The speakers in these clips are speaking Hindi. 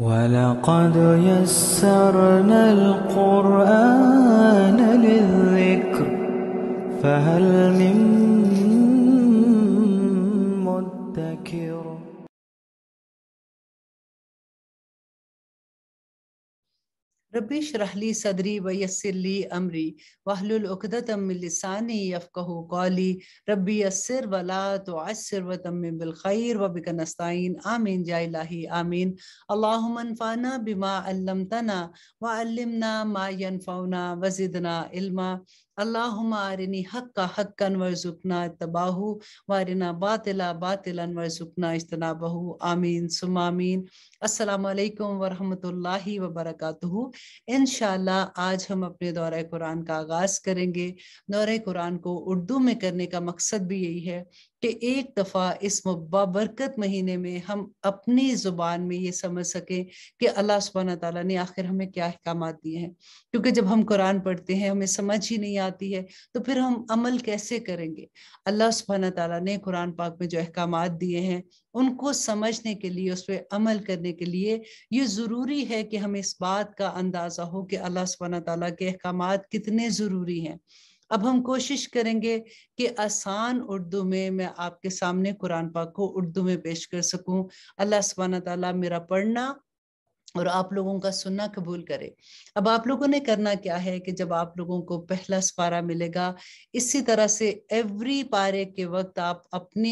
ولقد يسرنا القرآن للذكر فهل من ربي اشرح لي صدري ويسر لي أمري واحلل عقدة من لساني يفقه قولي ربي يسر ولا تعسر وتمم بالخير وبك نستعين آمين يا إلهي آمين اللهم انفعنا بما علمتنا وعلمنا ما ينفعنا وزدنا علما अल्लाहुम्मा आरिनी हक्का हक्कन वरजुकना तबाहू वारिना बातिला बातिलन वरजुकना इजतनाबहू आमीन सुमामीन अस्सलाम वरहमतुल्लाहि व बरकातहू इंशाल्लाह आज हम अपने दौरे कुरान का आगाज़ करेंगे दौरे कुरान को उर्दू में करने का मकसद भी यही है कि एक दफ़ा इस बाबरकत महीने में हम अपनी ज़ुबान में ये समझ सकें कि अल्लाह सुबहाना तला ने आखिर हमें क्या अहकाम दिए हैं क्योंकि जब हम कुरान पढ़ते हैं हमें समझ ही नहीं आती है तो फिर हम अमल कैसे करेंगे अल्लाह सुबहाना तला ने कुरान पाक में जो अहकाम दिए हैं उनको समझने के लिए उस पर अमल करने के लिए ये ज़रूरी है कि हमें इस बात का अंदाज़ा हो कि अल्लाह सुबहाना तला के अहकाम कितने ज़रूरी हैं अब हम कोशिश करेंगे कि आसान उर्दू में मैं आपके सामने कुरान पाक को उर्दू में पेश कर सकूं अल्लाह सुबहाना तला मेरा पढ़ना और आप लोगों का सुनना कबूल करे अब आप लोगों ने करना क्या है कि जब आप लोगों को पहला सपारा मिलेगा इसी तरह से एवरी पारे के वक्त आप अपने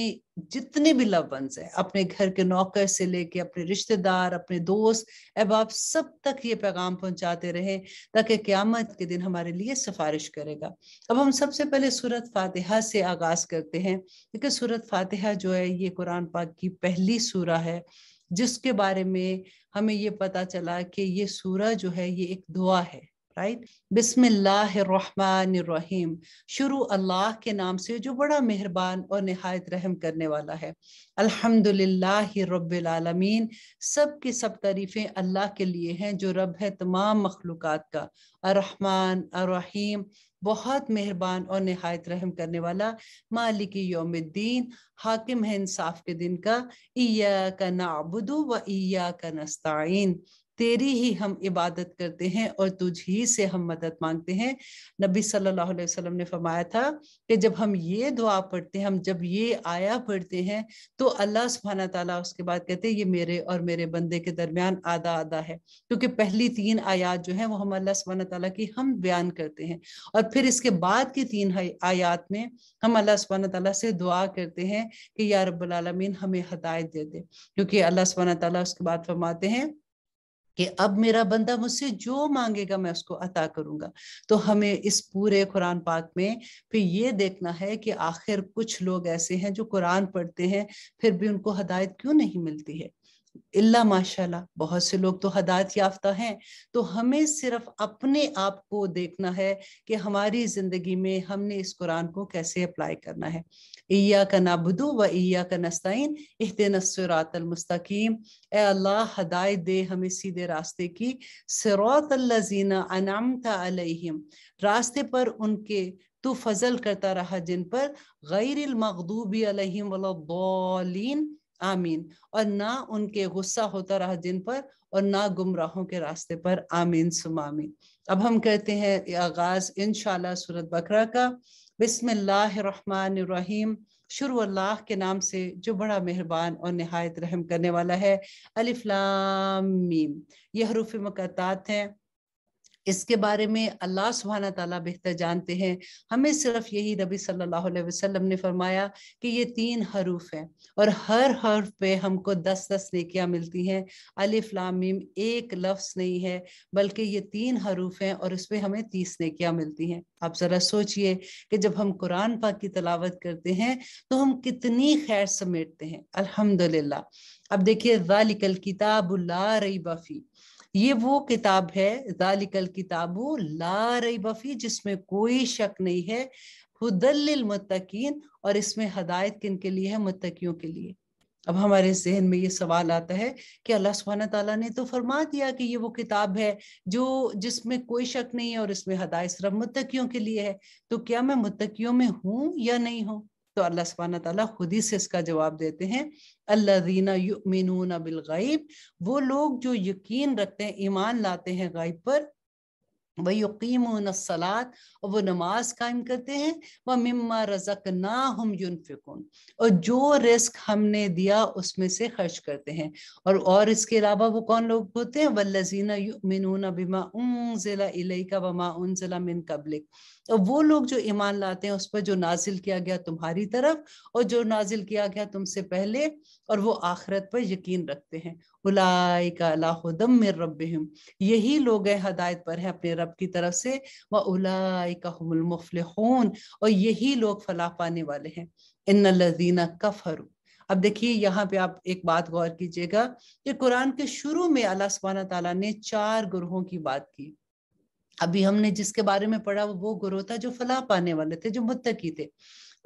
जितने भी लव वंस हैं अपने घर के नौकर से लेके अपने रिश्तेदार अपने दोस्त अब आप सब तक ये पैगाम पहुंचाते रहे ताकि क्यामत के दिन हमारे लिए सिफारिश करेगा अब हम सबसे पहले सूरत फातिहा से आगाज करते हैं क्योंकि सूरत फातिहा जो है ये कुरान पाक की पहली सूरा है जिसके बारे में हमें ये पता चला कि ये सूरह जो है ये एक दुआ है राइट बिस्मिल्लाहिर्रहमानिर्रहीम शुरू अल्लाह के नाम से जो बड़ा मेहरबान और नहायत रहम करने वाला है अल्हम्दुलिल्लाह रब्बिल आलमीन सब की सब तारीफ़ें अल्लाह के लिए हैं जो रब है तमाम मखलूक का अरहमान अरहीम बहुत मेहरबान और नहायत रहम करने वाला मालिक योमद्दीन हाकिम है इंसाफ के दिन का इया का नाबुदू व इया का नस्ताइन तेरी ही हम इबादत करते हैं और तुझ ही से हम मदद मांगते हैं नबी सल्लल्लाहु अलैहि वसल्लम ने फरमाया था कि जब हम ये दुआ पढ़ते हैं हम जब ये आया पढ़ते हैं तो अल्लाह सुबहाना ताला उसके बाद कहते हैं ये मेरे और मेरे बंदे के दरमियान आधा आधा है क्योंकि पहली तीन आयात जो है वो हम अल्लाह सुबहाना ताला की हम बयान करते हैं और फिर इसके बाद की तीन आयात में हम अल्लाह सुबहाना ताला से दुआ करते हैं कि या रब्बुल हमें हदायत दे दे क्योंकि अल्लाह सुबहाना ताला उसके बाद फरमाते हैं कि अब मेरा बंदा मुझसे जो मांगेगा मैं उसको अता करूंगा तो हमें इस पूरे कुरान पाक में फिर ये देखना है कि आखिर कुछ लोग ऐसे हैं जो कुरान पढ़ते हैं फिर भी उनको हदायत क्यों नहीं मिलती है इल्ला माशाल्लाह बहुत से लोग तो हदायत याफ्ता हैं तो हमें सिर्फ अपने आप को देखना है कि हमारी ज़िंदगी में हमने इस कुरान को कैसे अप्लाई करना है इया का नाबुदो व इया का नस्ताइन इहतिन ए अल्लाह हदायत दे हमें सीधे रास्ते की सरातल्लाजीना अनामता अलैहिम रास्ते पर उनके तो फजल करता रहा जिन पर गैर मखदूबी अलहिम वलद्दीन आमीन और ना उनके गुस्सा होता रहा जिन पर और ना गुमराहों के रास्ते पर आमीन सुमामीन अब हम कहते हैं आगाज इन सूरत बकरा का बिसमीम शुरू अल्लाह के नाम से जो बड़ा मेहरबान और नहायत रहम करने वाला है अलिफ्लाम मीम ये हरूफ मकत हैं इसके बारे में अल्लाह सुबहाना तला बेहतर जानते हैं हमें सिर्फ यही रबी सल्लल्लाहु अलैहि वसल्लम ने फरमाया कि ये तीन हरूफ हैं और हर हरफ पे हमको दस दस नेकियां मिलती हैं अलिफ लामीम एक लफ्स नहीं है बल्कि ये तीन हरूफ हैं और उस पर हमें तीस नेकियां मिलती हैं आप ज़रा सोचिए कि जब हम कुरान पाक की तलावत करते हैं तो हम कितनी खैर समेटते हैं अलहमदल्ला अब देखिए वालिकल किताबुल्ला रई बफ़ी ये वो किताब है दालिकल किताबो ला रई बफी जिसमें कोई शक नहीं है हुदल मुतकीन और इसमें हदायत किन के लिए है मुतकियों के लिए अब हमारे जहन में ये सवाल आता है कि अल्लाह सुबहाना तला ने तो फरमा दिया कि ये वो किताब है जो जिसमें कोई शक नहीं है और इसमें हदायत सिर्फ मुतकियों के लिए है तो क्या मैं मुतकियों में हूँ या नहीं हूँ तो अल्लाह सुबहान तला खुद ही से इसका जवाब देते हैं अल्ला बिल युमिन वो लोग जो यकीन रखते हैं ईमान लाते हैं गाइब पर वही यकीमून सलात और वो नमाज कायम करते हैं वह मम्मा रजक ना हम युनफिकुन और जो रिस्क हमने दिया उसमें से खर्च करते हैं और और इसके अलावा वो कौन लोग होते हैं वल्लजीना बिमा उन ज़िला इलई का वमा उन ज़िला मिन कबलिक और वो लोग जो ईमान लाते हैं उस पर जो नाजिल किया गया तुम्हारी तरफ और जो नाजिल किया गया तुमसे पहले और वो आखरत पर यकीन रखते हैं उलाई यही लोग हदायत पर है अपने रब की तरफ से व उलाई कामुलमफलहून और यही लोग फलाह पाने वाले हैं इन लजीना कफरू अब देखिए यहाँ पे आप एक बात गौर कीजिएगा कि कुरान के शुरू में अल्लाह सुबहाना तला ने चार गुरुओं की बात की अभी हमने जिसके बारे में पढ़ा वो वो गुरु था जो फलाह पाने वाले थे जो मुत्तकी थे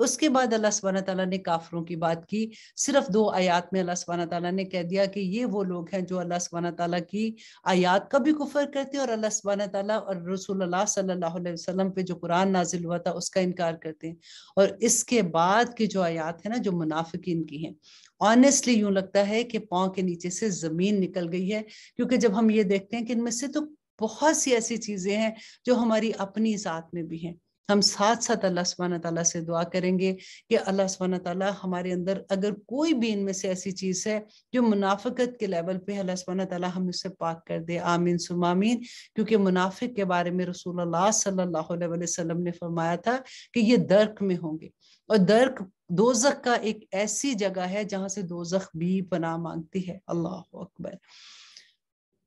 उसके बाद अल्लाह सुबहाना तला ने काफरों की बात की सिर्फ दो आयात में अल्लाह सुबहाना तला ने कह दिया कि ये वो लोग हैं जो अल्लाह सुबहाना तला की आयात का भी कुफर करते हैं और अल्लाह सुबहाना तला और रसूल सल्लल्लाहु अलैहि वसल्लम पे जो कुरान नाजिल हुआ था उसका इनकार करते हैं और इसके बाद की जो आयात है ना जो मुनाफिकीन की है ऑनेस्टली यूं लगता है कि पाँव के नीचे से जमीन निकल गई है क्योंकि जब हम ये देखते हैं कि इनमें से तो बहुत सी ऐसी चीजें हैं जो हमारी अपनी जात में भी हैं हम साथ साथ अल्लाह सुबहाना तला से दुआ करेंगे कि अल्लाह सुबहाना तला हमारे अंदर अगर कोई भी इनमें से ऐसी चीज़ है जो मुनाफ़त के लेवल पे अल्लाह सुबहाना तला हम उससे पाक कर दे आमीन सुमामीन क्योंकि मुनाफिक के बारे में रसूल सल्लल्लाहु अलैहि वसल्लम ने फरमाया था कि ये दर्क में होंगे और दर्क दो का एक ऐसी जगह है जहाँ से दो भी पनाह मांगती है अल्लाह अकबर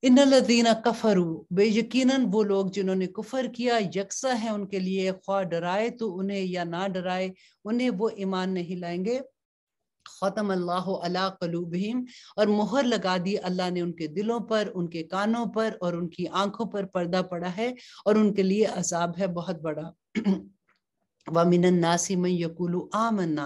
इनलदीना कफरू बेयकीन वो लोग जिन्होंने कुफर किया यकसा है उनके लिए ख्वा डराए तो उन्हें या ना डराए उन्हें वो ईमान नहीं लाएंगे ख़त्म अल्लाह अला कलूबहीम और मोहर लगा दी अल्लाह ने उनके दिलों पर उनके कानों पर और उनकी आंखों पर पर्दा पड़ा है और उनके लिए अजाब है बहुत बड़ा वमिनन्नासी नासिम यकुलु आमन्ना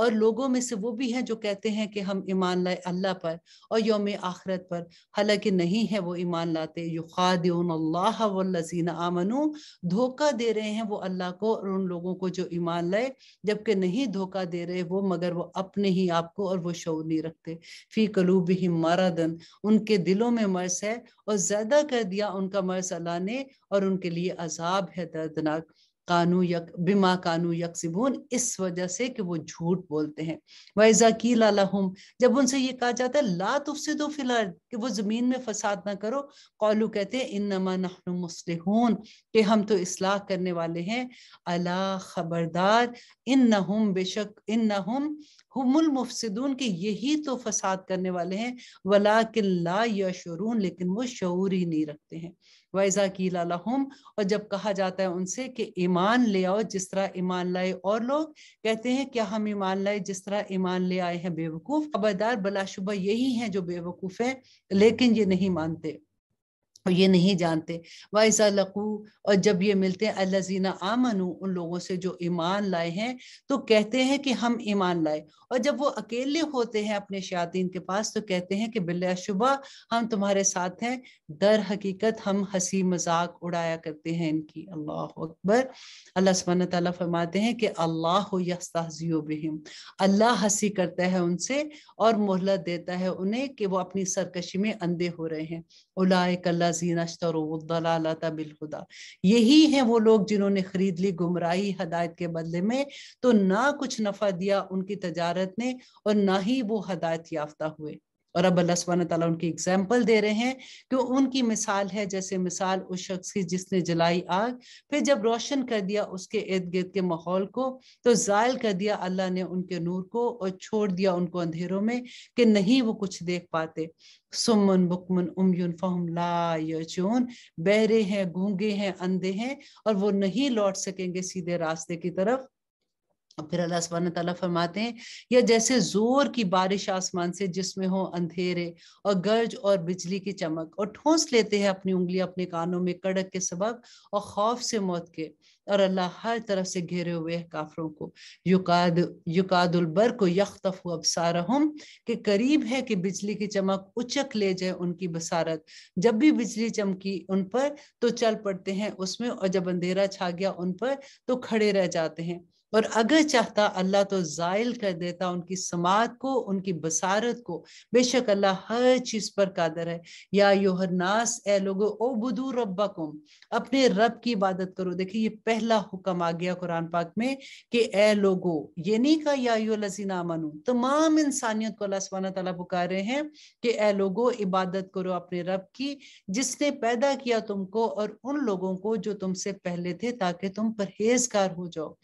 और लोगों में से वो भी हैं जो कहते हैं कि हम ईमान लाए अल्लाह पर और योम आखरत पर हालांकि नहीं है वो ईमान लाते युखादिन आमनु धोखा दे रहे हैं वो अल्लाह को और उन लोगों को जो ईमान लाए जबकि नहीं धोखा दे रहे वो मगर वो अपने ही आप को और वो शोर नहीं रखते फी कलूब ही मारादन उनके दिलों में मर्स है और ज़्यादा कर दिया उनका मर्स अल्लाह ने और उनके लिए अजाब है दर्दनाक कानू यक बिमा कानू यक सिबून इस वजह से कि वो झूठ बोलते हैं वैजा की लालाहम जब उनसे ये कहा जाता है ला तुफसे दो फिलहाल कि वो ज़मीन में फसाद ना करो कौलू कहते हैं इन नमा नहन मुस्लिहून कि हम तो इसलाह करने वाले हैं अला खबरदार इन नहम बेशक इन नहम हमुल मुफसदून के यही तो फसाद करने वाले हैं वला किला या शुरून लेकिन वो शूर ही नहीं रखते हैं वैज़ा की लाहम और जब कहा जाता है उनसे कि ईमान ले आओ जिस तरह ईमान लाए और लोग कहते हैं क्या हम ईमान लाए जिस तरह ईमान ले आए हैं बेवकूफ़ खबरदार बलाशुबा यही है जो बेवकूफ़ है लेकिन ये नहीं मानते और ये नहीं जानते वाइजा लकू और जब ये मिलते हैं अल्लाजीना आमनू उन लोगों से जो ईमान लाए हैं तो कहते हैं कि हम ईमान लाए और जब वो अकेले होते हैं अपने शयातीन के पास तो कहते हैं कि बिल्ला शुबा हम तुम्हारे साथ हैं दर हकीकत हम हंसी मजाक उड़ाया करते हैं इनकी अल्लाह अकबर अल्लाह सुबहान तला फरमाते हैं कि अल्लाह यस्ताजियो बहम अल्लाह हंसी करता है उनसे और मोहलत देता है उन्हें कि वो अपनी सरकशी में अंधे हो रहे हैं उलाए लजीन बिलखुदा यही हैं वो लोग जिन्होंने खरीद ली गुमराही हदायत के बदले में तो ना कुछ नफ़ा दिया उनकी तजारत ने और ना ही वो हदायत याफ्ता हुए और अब अल्लाह सुबहान तला उनकी एग्जाम्पल दे रहे हैं कि उनकी मिसाल है जैसे मिसाल उस शख्स की जिसने जलाई आग फिर जब रोशन कर दिया उसके इर्द गिर्द के माहौल को तो ज़ायल कर दिया अल्लाह ने उनके नूर को और छोड़ दिया उनको अंधेरों में कि नहीं वो कुछ देख पाते सुमन बुकमन उमयुन फहम लाचून बहरे हैं गूंगे हैं अंधे हैं और वो नहीं लौट सकेंगे सीधे रास्ते की तरफ फिर अल्लाह सुबहान तला फरमाते हैं या जैसे जोर की बारिश आसमान से जिसमें हो अंधेरे और गर्ज और बिजली की चमक और ठोस लेते हैं अपनी उंगलियां अपने कानों में कड़क के सबक और खौफ से मौत के और अल्लाह हर तरफ से घेरे हुए है काफरों को युकाद युकादुलबर को यख्तफ हम के करीब है कि बिजली की चमक उचक ले जाए उनकी बसारत जब भी बिजली चमकी उन पर तो चल पड़ते हैं उसमें और जब अंधेरा छा गया उन पर तो खड़े रह जाते हैं और अगर चाहता अल्लाह तो ज़ायल कर देता उनकी समात को उनकी बसारत को बेशक अल्लाह हर चीज़ पर कादर है या योहरनास ए लोगो ओ बुदू रब्बकुम अपने रब की इबादत करो देखिए ये पहला हुक्म आ गया कुरान पाक में कि ए लोगो ये नहीं कहा या यो लजीना मनु तमाम इंसानियत को अल्लाह सुबहाना पुकार रहे हैं कि ए लोगो इबादत करो अपने रब की जिसने पैदा किया तुमको और उन लोगों को जो तुमसे पहले थे ताकि तुम परहेजगार हो जाओ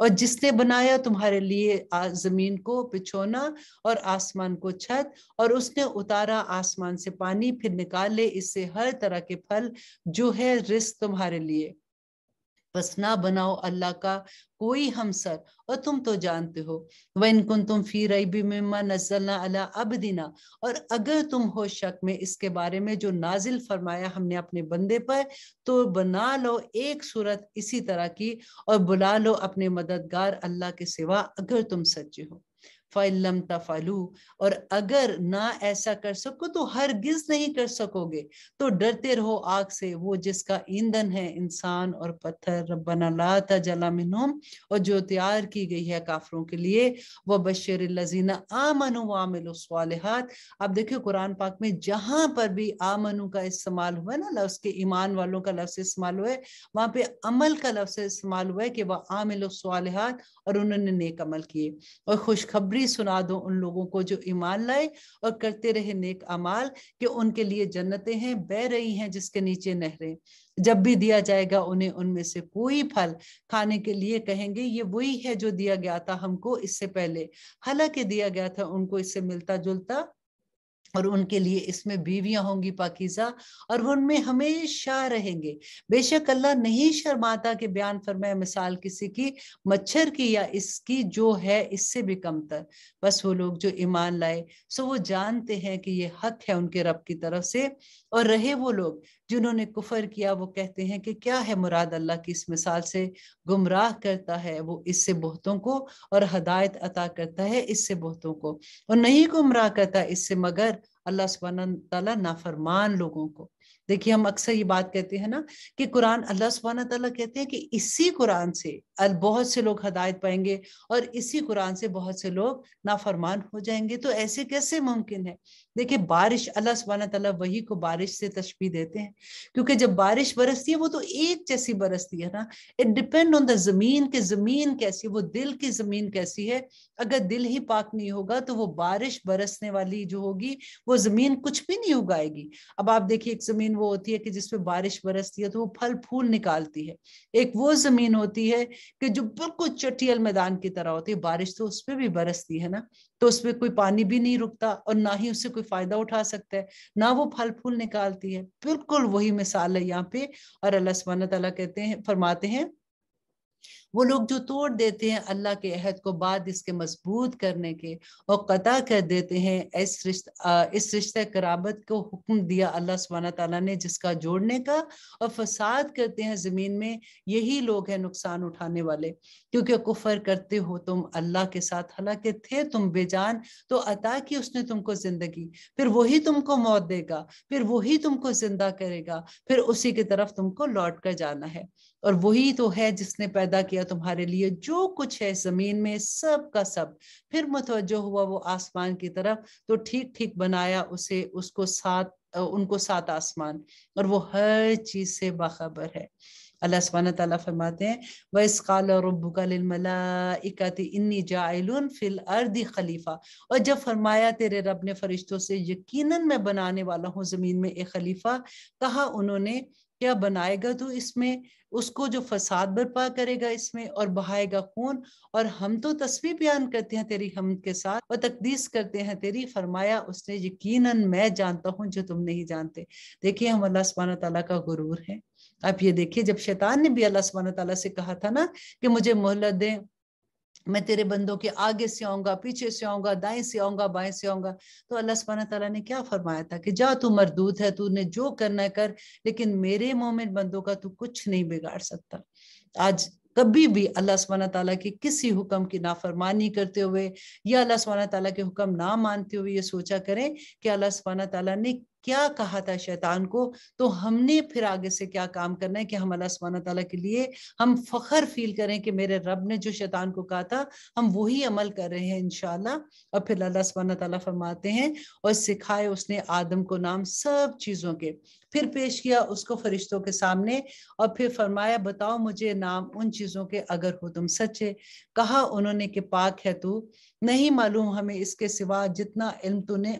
और जिसने बनाया तुम्हारे लिए जमीन को पिछोना और आसमान को छत और उसने उतारा आसमान से पानी फिर निकाले इससे हर तरह के फल जो है रिस्क तुम्हारे लिए बस ना बनाओ अल्लाह का कोई हमसर और तुम तो जानते हो वन कुन तुम फिर रई अब दिना और अगर तुम हो शक में इसके बारे में जो नाजिल फरमाया हमने अपने बंदे पर तो बना लो एक सूरत इसी तरह की और बुला लो अपने मददगार अल्लाह के सिवा अगर तुम सच्चे हो फ़लम तफालू और अगर ना ऐसा कर सको तो हर गिज नहीं कर सकोगे तो डरते रहो आग से वो जिसका ईंधन है इंसान और पत्थर रबना लाता जला मिनहुम और जो तैयार की गई है काफरों के लिए वह बशर लजीना आमनु वामिल स्वालहात आप देखियो कुरान पाक में जहां पर भी आमनु का इस्तेमाल हुआ है ना लफ्ज़ के ईमान वालों का लफ्ज़ इस्तेमाल हुआ है वहां पे अमल का लफ्ज़ इस्तेमाल हुआ है कि वह आमिल स्वालहात और उन्होंने नेक अमल किए और खुशखबरी भी सुना दो उन लोगों को जो ईमान लाए और करते रहे नेक अमाल कि उनके लिए जन्नतें हैं बह रही हैं जिसके नीचे नहरें जब भी दिया जाएगा उन्हें उनमें से कोई फल खाने के लिए कहेंगे ये वही है जो दिया गया था हमको इससे पहले हालांकि दिया गया था उनको इससे मिलता जुलता और उनके लिए इसमें बीवियां होंगी पाकिजा और वो उनमें हमेशा रहेंगे बेशक अल्लाह नहीं शर्माता के बयान फरमाए मिसाल किसी की मच्छर की या इसकी जो है इससे भी कमतर बस वो लोग जो ईमान लाए सो वो जानते हैं कि ये हक है उनके रब की तरफ से और रहे वो लोग जिन्होंने कुफर किया वो कहते हैं कि क्या है मुराद अल्लाह की इस मिसाल से गुमराह करता है वो इससे बहुतों को और हदायत अता करता है इससे बहुतों को और नहीं गुमराह करता इससे मगर अल्लाह सुबहान तला नाफरमान लोगों को देखिए हम अक्सर ये बात कहते हैं ना कि कुरान अल्लाह सुबहान तला कहते हैं कि इसी कुरान से बहुत से लोग हदायत पाएंगे और इसी कुरान से बहुत से लोग नाफरमान हो जाएंगे तो ऐसे कैसे मुमकिन है देखिए बारिश अल्लाह सुबहान तला वही को बारिश से तशबी देते हैं क्योंकि जब बारिश बरसती है वो तो एक जैसी बरसती है ना इट डिपेंड ऑन द जमीन की जमीन कैसी वो दिल की जमीन कैसी है अगर दिल ही पाक नहीं होगा तो वो बारिश बरसने वाली जो होगी वो जमीन कुछ भी नहीं उगाएगी अब आप देखिए एक जमीन वो होती है कि जिसपे बारिश बरसती है तो वो फल फूल निकालती है एक वो जमीन होती है कि जो बिल्कुल चटियल मैदान की तरह होती है बारिश तो उसपे भी बरसती है ना तो उसमें कोई पानी भी नहीं रुकता और ना ही उससे कोई फायदा उठा सकता है ना वो फल फूल निकालती है बिल्कुल वही मिसाल है यहाँ पे और अल्लाह सुबहाना तला कहते हैं फरमाते हैं वो लोग जो तोड़ देते हैं अल्लाह के अहद को बाद इसके मजबूत करने के और कता कर देते हैं इस रिश्त इस रिश्ते कराबत को हुक्म दिया अल्लाह सुबहाना तला ने जिसका जोड़ने का और फसाद करते हैं ज़मीन में यही लोग हैं नुकसान उठाने वाले क्योंकि कुफर करते हो तुम अल्लाह के साथ हालांकि थे तुम बेजान तो अता की उसने तुमको ज़िंदगी फिर वही तुमको मौत देगा फिर वही तुमको ज़िंदा करेगा फिर उसी की तरफ तुमको लौट कर जाना है और वही तो है जिसने पैदा किया तुम्हारे लिए जो कुछ है जमीन में सब का सब फिर मुतवजो हुआ वो आसमान की तरफ तो ठीक ठीक बनाया उसे उसको सात उनको सात आसमान और वो हर चीज से बाखबर है अल्लाह सुबहान तआला फरमाते हैं व लिल मलाइकाति इन्नी जाइलुन फिल अर्दि खलीफा और जब फरमाया तेरे रब ने फरिश्तों से यकीनन मैं बनाने वाला हूँ ज़मीन में एक खलीफा कहा उन्होंने क्या बनाएगा तो इसमें उसको जो फसाद बर्पा करेगा इसमें और बहाएगा खून और हम तो तस्वीर बयान करते हैं तेरी हम के साथ और तकदीस करते हैं तेरी फरमाया उसने यकीन मैं जानता हूँ जो तुम नहीं जानते देखिए हम अल्लाह सुबहान तला का गुरूर है आप ये देखिए जब शैतान ने भी अल्लाह सुबहान तला से कहा था ना कि मुझे मोहलत दें मैं तेरे बंदों के आगे से आऊंगा पीछे से आऊंगा दाएं से आऊंगा बाएं से आऊंगा तो अल्लाह सुबहाना तला ने क्या फरमाया था कि जा तू मरदूत है तूने जो करना है कर लेकिन मेरे मोमिन बंदों का तू कुछ नहीं बिगाड़ सकता आज कभी भी अल्लाह सुबहाना तला के किसी हुक्म की नाफरमानी करते हुए या अल्लाह सुबहाना तला के हुक्म ना मानते हुए ये सोचा करें कि अल्लाह सुबहाना तला ने क्या कहा था शैतान को तो हमने फिर आगे से क्या काम करना है कि हम अल्लाह सुबहाना तला के लिए हम फखर फील करें कि मेरे रब ने जो शैतान को कहा था हम वही अमल कर रहे हैं इनशाला और फिर अल्लाह सुबहाना तला फरमाते हैं और सिखाए उसने आदम को नाम सब चीज़ों के फिर पेश किया उसको फरिश्तों के सामने और फिर फरमाया बताओ मुझे नाम उन चीज़ों के अगर हो तुम सच्चे कहा उन्होंने कि पाक है तू नहीं मालूम हमें इसके सिवा जितना इल्म तूने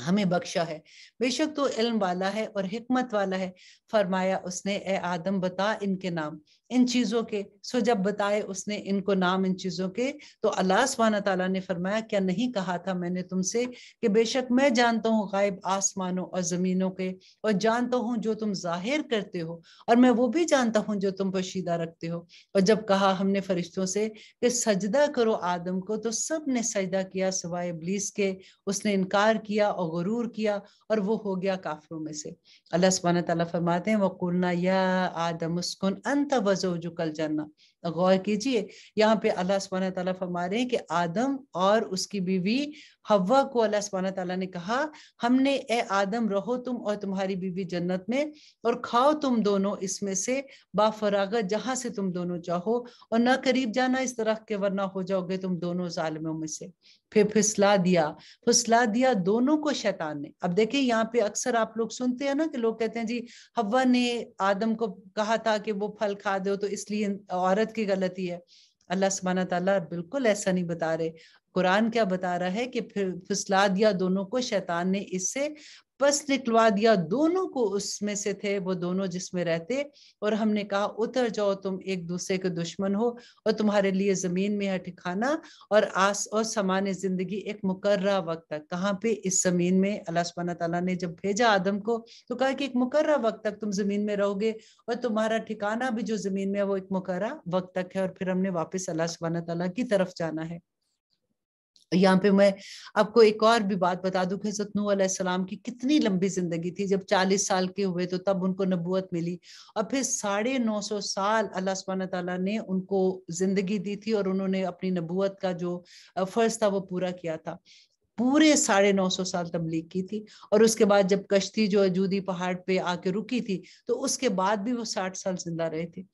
हमें बख्शा है बेशक तो इल्म वाला है और हिकमत वाला है फरमाया उसने ए आदम बता इनके नाम इन चीज़ों के सो जब बताए उसने इनको नाम इन चीज़ों के तो अल्लाह सुबहाना तला ने फरमाया क्या नहीं कहा था मैंने तुमसे कि बेशक मैं जानता हूँ गायब आसमानों और ज़मीनों के और जानता हूँ जो तुम जाहिर करते हो और मैं वो भी जानता हूँ जो तुम पोशीदा रखते हो और जब कहा हमने फरिश्तों से कि सजदा करो आदम को तो सब ने सजदा किया सिवाय इबलीस के उसने इनकार किया और और गुरूर किया और वो हो गया काफरों में से अल्लाह सुबहाना तला फरमाते हैं वकुलना या आदम उसकुन अंत वजो जुकल जन्ना गौर कीजिए यहाँ पे अल्लाह सुबहाना तला फरमा रहे हैं कि आदम और उसकी बीवी हवा को अल्लाह सुबहाना तला ने कहा हमने ए आदम रहो तुम और तुम्हारी बीवी जन्नत में और खाओ तुम दोनों इसमें से बाफरागत जहां से तुम दोनों चाहो और ना करीब जाना इस तरह के वरना हो जाओगे तुम दोनों जालमों में से फिर फिसला दिया फिसला दिया दोनों को शैतान ने अब देखिए यहाँ पे अक्सर आप लोग सुनते हैं ना कि लोग कहते हैं जी हवा ने आदम को कहा था कि वो फल खा दो तो इसलिए औरत औरत की गलती है अल्लाह सुबहाना तला बिल्कुल ऐसा नहीं बता रहे कुरान क्या बता रहा है कि फिर फिसला दिया दोनों को शैतान ने इससे बस निकलवा दिया दोनों को उसमें से थे वो दोनों जिसमें रहते और हमने कहा उतर जाओ तुम एक दूसरे के दुश्मन हो और तुम्हारे लिए जमीन में है ठिकाना और आस और सामान्य जिंदगी एक मुकर्रा वक्त तक कहाँ पे इस जमीन में अल्लाह सब तला ने जब भेजा आदम को तो कहा कि एक मुकर्रा वक्त तक तुम जमीन में रहोगे और तुम्हारा ठिकाना भी जो जमीन में है वो एक मुकर्रा वक्त तक है और फिर हमने वापस अल्लाह सब तला की तरफ जाना है यहाँ पे मैं आपको एक और भी बात बता दूं कि हजरत नू सलाम की कितनी लंबी जिंदगी थी जब चालीस साल के हुए तो तब उनको नबूत मिली और फिर साढ़े नौ सौ साल अल्लाह सुबहाना तला ने उनको जिंदगी दी थी और उन्होंने अपनी नबूत का जो फर्ज था वो पूरा किया था पूरे साढ़े नौ सौ साल तबलीग की थी और उसके बाद जब कश्ती जो अजूदी पहाड़ पे आके रुकी थी तो उसके बाद भी वो साठ साल जिंदा रहे थे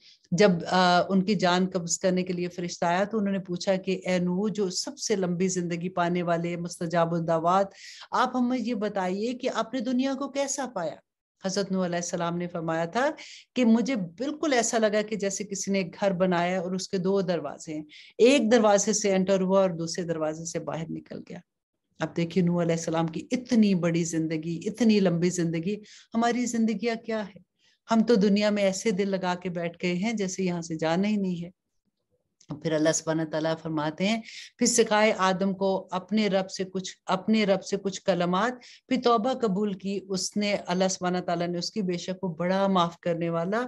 जब आ, उनकी जान कब्ज करने के लिए फरिश्ता आया तो उन्होंने पूछा कि ए जो सबसे लंबी जिंदगी पाने वाले मुस्तजाबुलदावाद आप हमें ये बताइए कि आपने दुनिया को कैसा पाया हजरत नूसम ने फरमाया था कि मुझे बिल्कुल ऐसा लगा कि जैसे किसी ने एक घर बनाया और उसके दो दरवाजे हैं एक दरवाजे से एंटर हुआ और दूसरे दरवाजे से बाहर निकल गया अब देखिए नू सलाम की इतनी बड़ी जिंदगी इतनी लंबी जिंदगी हमारी जिंदगी क्या है हम तो दुनिया में ऐसे दिल लगा के बैठ गए हैं जैसे यहाँ से जाना ही नहीं है फिर अल्लाह सुबहान तला फरमाते हैं फिर सिखाए आदम को अपने रब से कुछ अपने रब से कुछ कलमात फिर तोबा कबूल की उसने अल्लाह सुबहान तला ने उसकी बेशक को बड़ा माफ करने वाला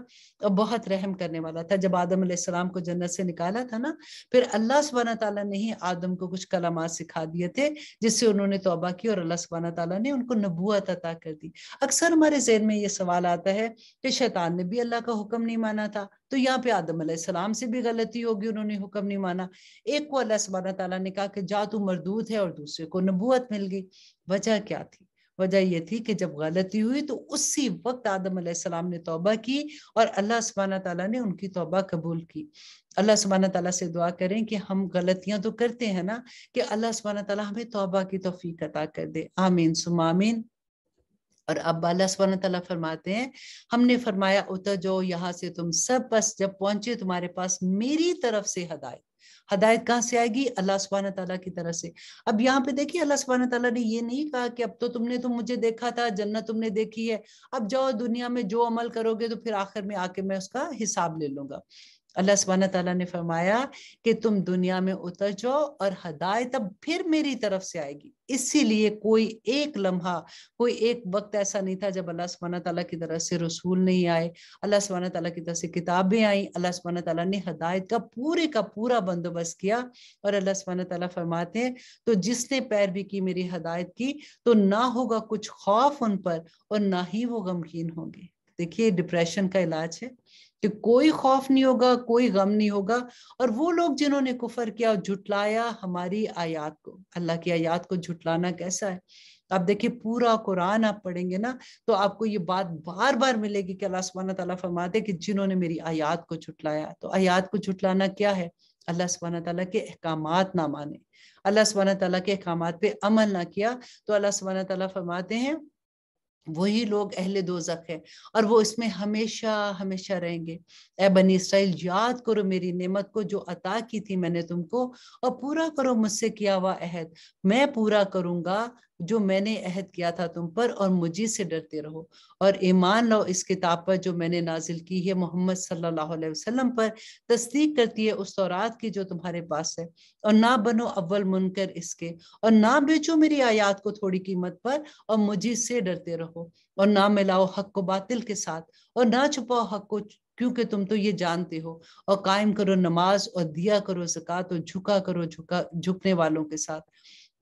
और बहुत रहम करने वाला था जब आदम सलाम को जन्नत से निकाला था ना फिर अल्लाह सुबहाना तला ने ही आदम को कुछ कलमात सिखा दिए थे जिससे उन्होंने तोबा की और अल्लाह सुबहाना तला ने उनको नबूत अता कर दी अक्सर हमारे जहन में ये सवाल आता है कि शैतान ने भी अल्लाह का हुक्म नहीं माना था तो यहाँ पे आदम सलाम से भी गलती होगी उन्होंने हुक्म नहीं माना एक को अल्लाह सुबहाना तला ने कहा कि जा तू मरदूत है और दूसरे को नबूत मिल गई वजह क्या थी वजह यह थी कि जब गलती हुई तो उसी वक्त आदम सलाम ने तोबा की और अल्लाह सुबहाना तला ने उनकी तोबा कबूल की अल्लाह सुबहाना तला से दुआ करें कि हम गलतियां तो करते हैं ना कि अल्लाह सुबहाना तला हमें तोबा की तोफ़ी अता कर दे आमीन सुमामीन और अब अल्लाह सब तला फरमाते हैं हमने फरमाया उतर जाओ यहाँ से तुम सब बस जब पहुंचे तुम्हारे पास मेरी तरफ से हदायत हदायत कहाँ से आएगी अल्लाह सुबहान तला की तरफ से अब यहाँ पे देखिए अल्लाह सुबहान तला ने ये नहीं कहा कि अब तो तुमने तो मुझे देखा था जन्नत तुमने देखी है अब जाओ दुनिया में जो अमल करोगे तो फिर आखिर में आके मैं उसका हिसाब ले लूंगा अल्लाह सुबहाना तला ने फरमाया कि तुम दुनिया में उतर जाओ और हदायत अब फिर मेरी तरफ से आएगी इसीलिए कोई एक लम्हा कोई एक वक्त ऐसा नहीं था जब अल्लाह सुबहाना तला की तरफ से रसूल नहीं आए अल्लाह सुबहाना तला की तरफ से किताबें आई अल्लाह सुबहाना तला ने हदायत का पूरे का पूरा बंदोबस्त किया और अल्लाह सुबहाना तला फरमाते हैं तो जिसने पैरवी की मेरी हदायत की तो ना होगा कुछ खौफ उन पर और ना ही वो गमगीन होंगे देखिए डिप्रेशन का इलाज है कि कोई खौफ नहीं होगा कोई गम नहीं होगा और वो लोग जिन्होंने कुफर किया और झुटलाया हमारी आयात को अल्लाह की आयात को झुटलाना कैसा है आप देखिए पूरा कुरान आप पढ़ेंगे ना तो आपको ये बात बार बार मिलेगी कि अल्लाह सुबहाना तला फरमाते कि जिन्होंने मेरी आयात को झुटलाया तो आयात को झुटलाना क्या है अल्लाह सुबहाना तला के अहकाम ना माने अल्लाह सुबहाना तला के अहकाम पे अमल ना किया तो अल्लाह सुबहाना तला फरमाते हैं वही लोग अहले दोजक है और वो इसमें हमेशा हमेशा रहेंगे ए बनी इसराइल याद करो मेरी नेमत को जो अता की थी मैंने तुमको और पूरा करो मुझसे किया हुआ अहद मैं पूरा करूंगा जो मैंने अहद किया था तुम पर और मुझी से डरते रहो और ईमान लो इस किताब पर जो मैंने नाजिल की है मोहम्मद सल्लल्लाहु अलैहि वसल्लम पर तस्दीक करती है उस तौरात की जो तुम्हारे पास है और ना बनो अव्वल मुनकर इसके और ना बेचो मेरी आयात को थोड़ी कीमत पर और मुझी से डरते रहो और ना मिलाओ हक को बातिल के साथ और ना छुपाओ हक को क्योंकि तुम तो ये जानते हो और कायम करो नमाज और दिया करो जक़ात और झुका करो झुका झुकने वालों के साथ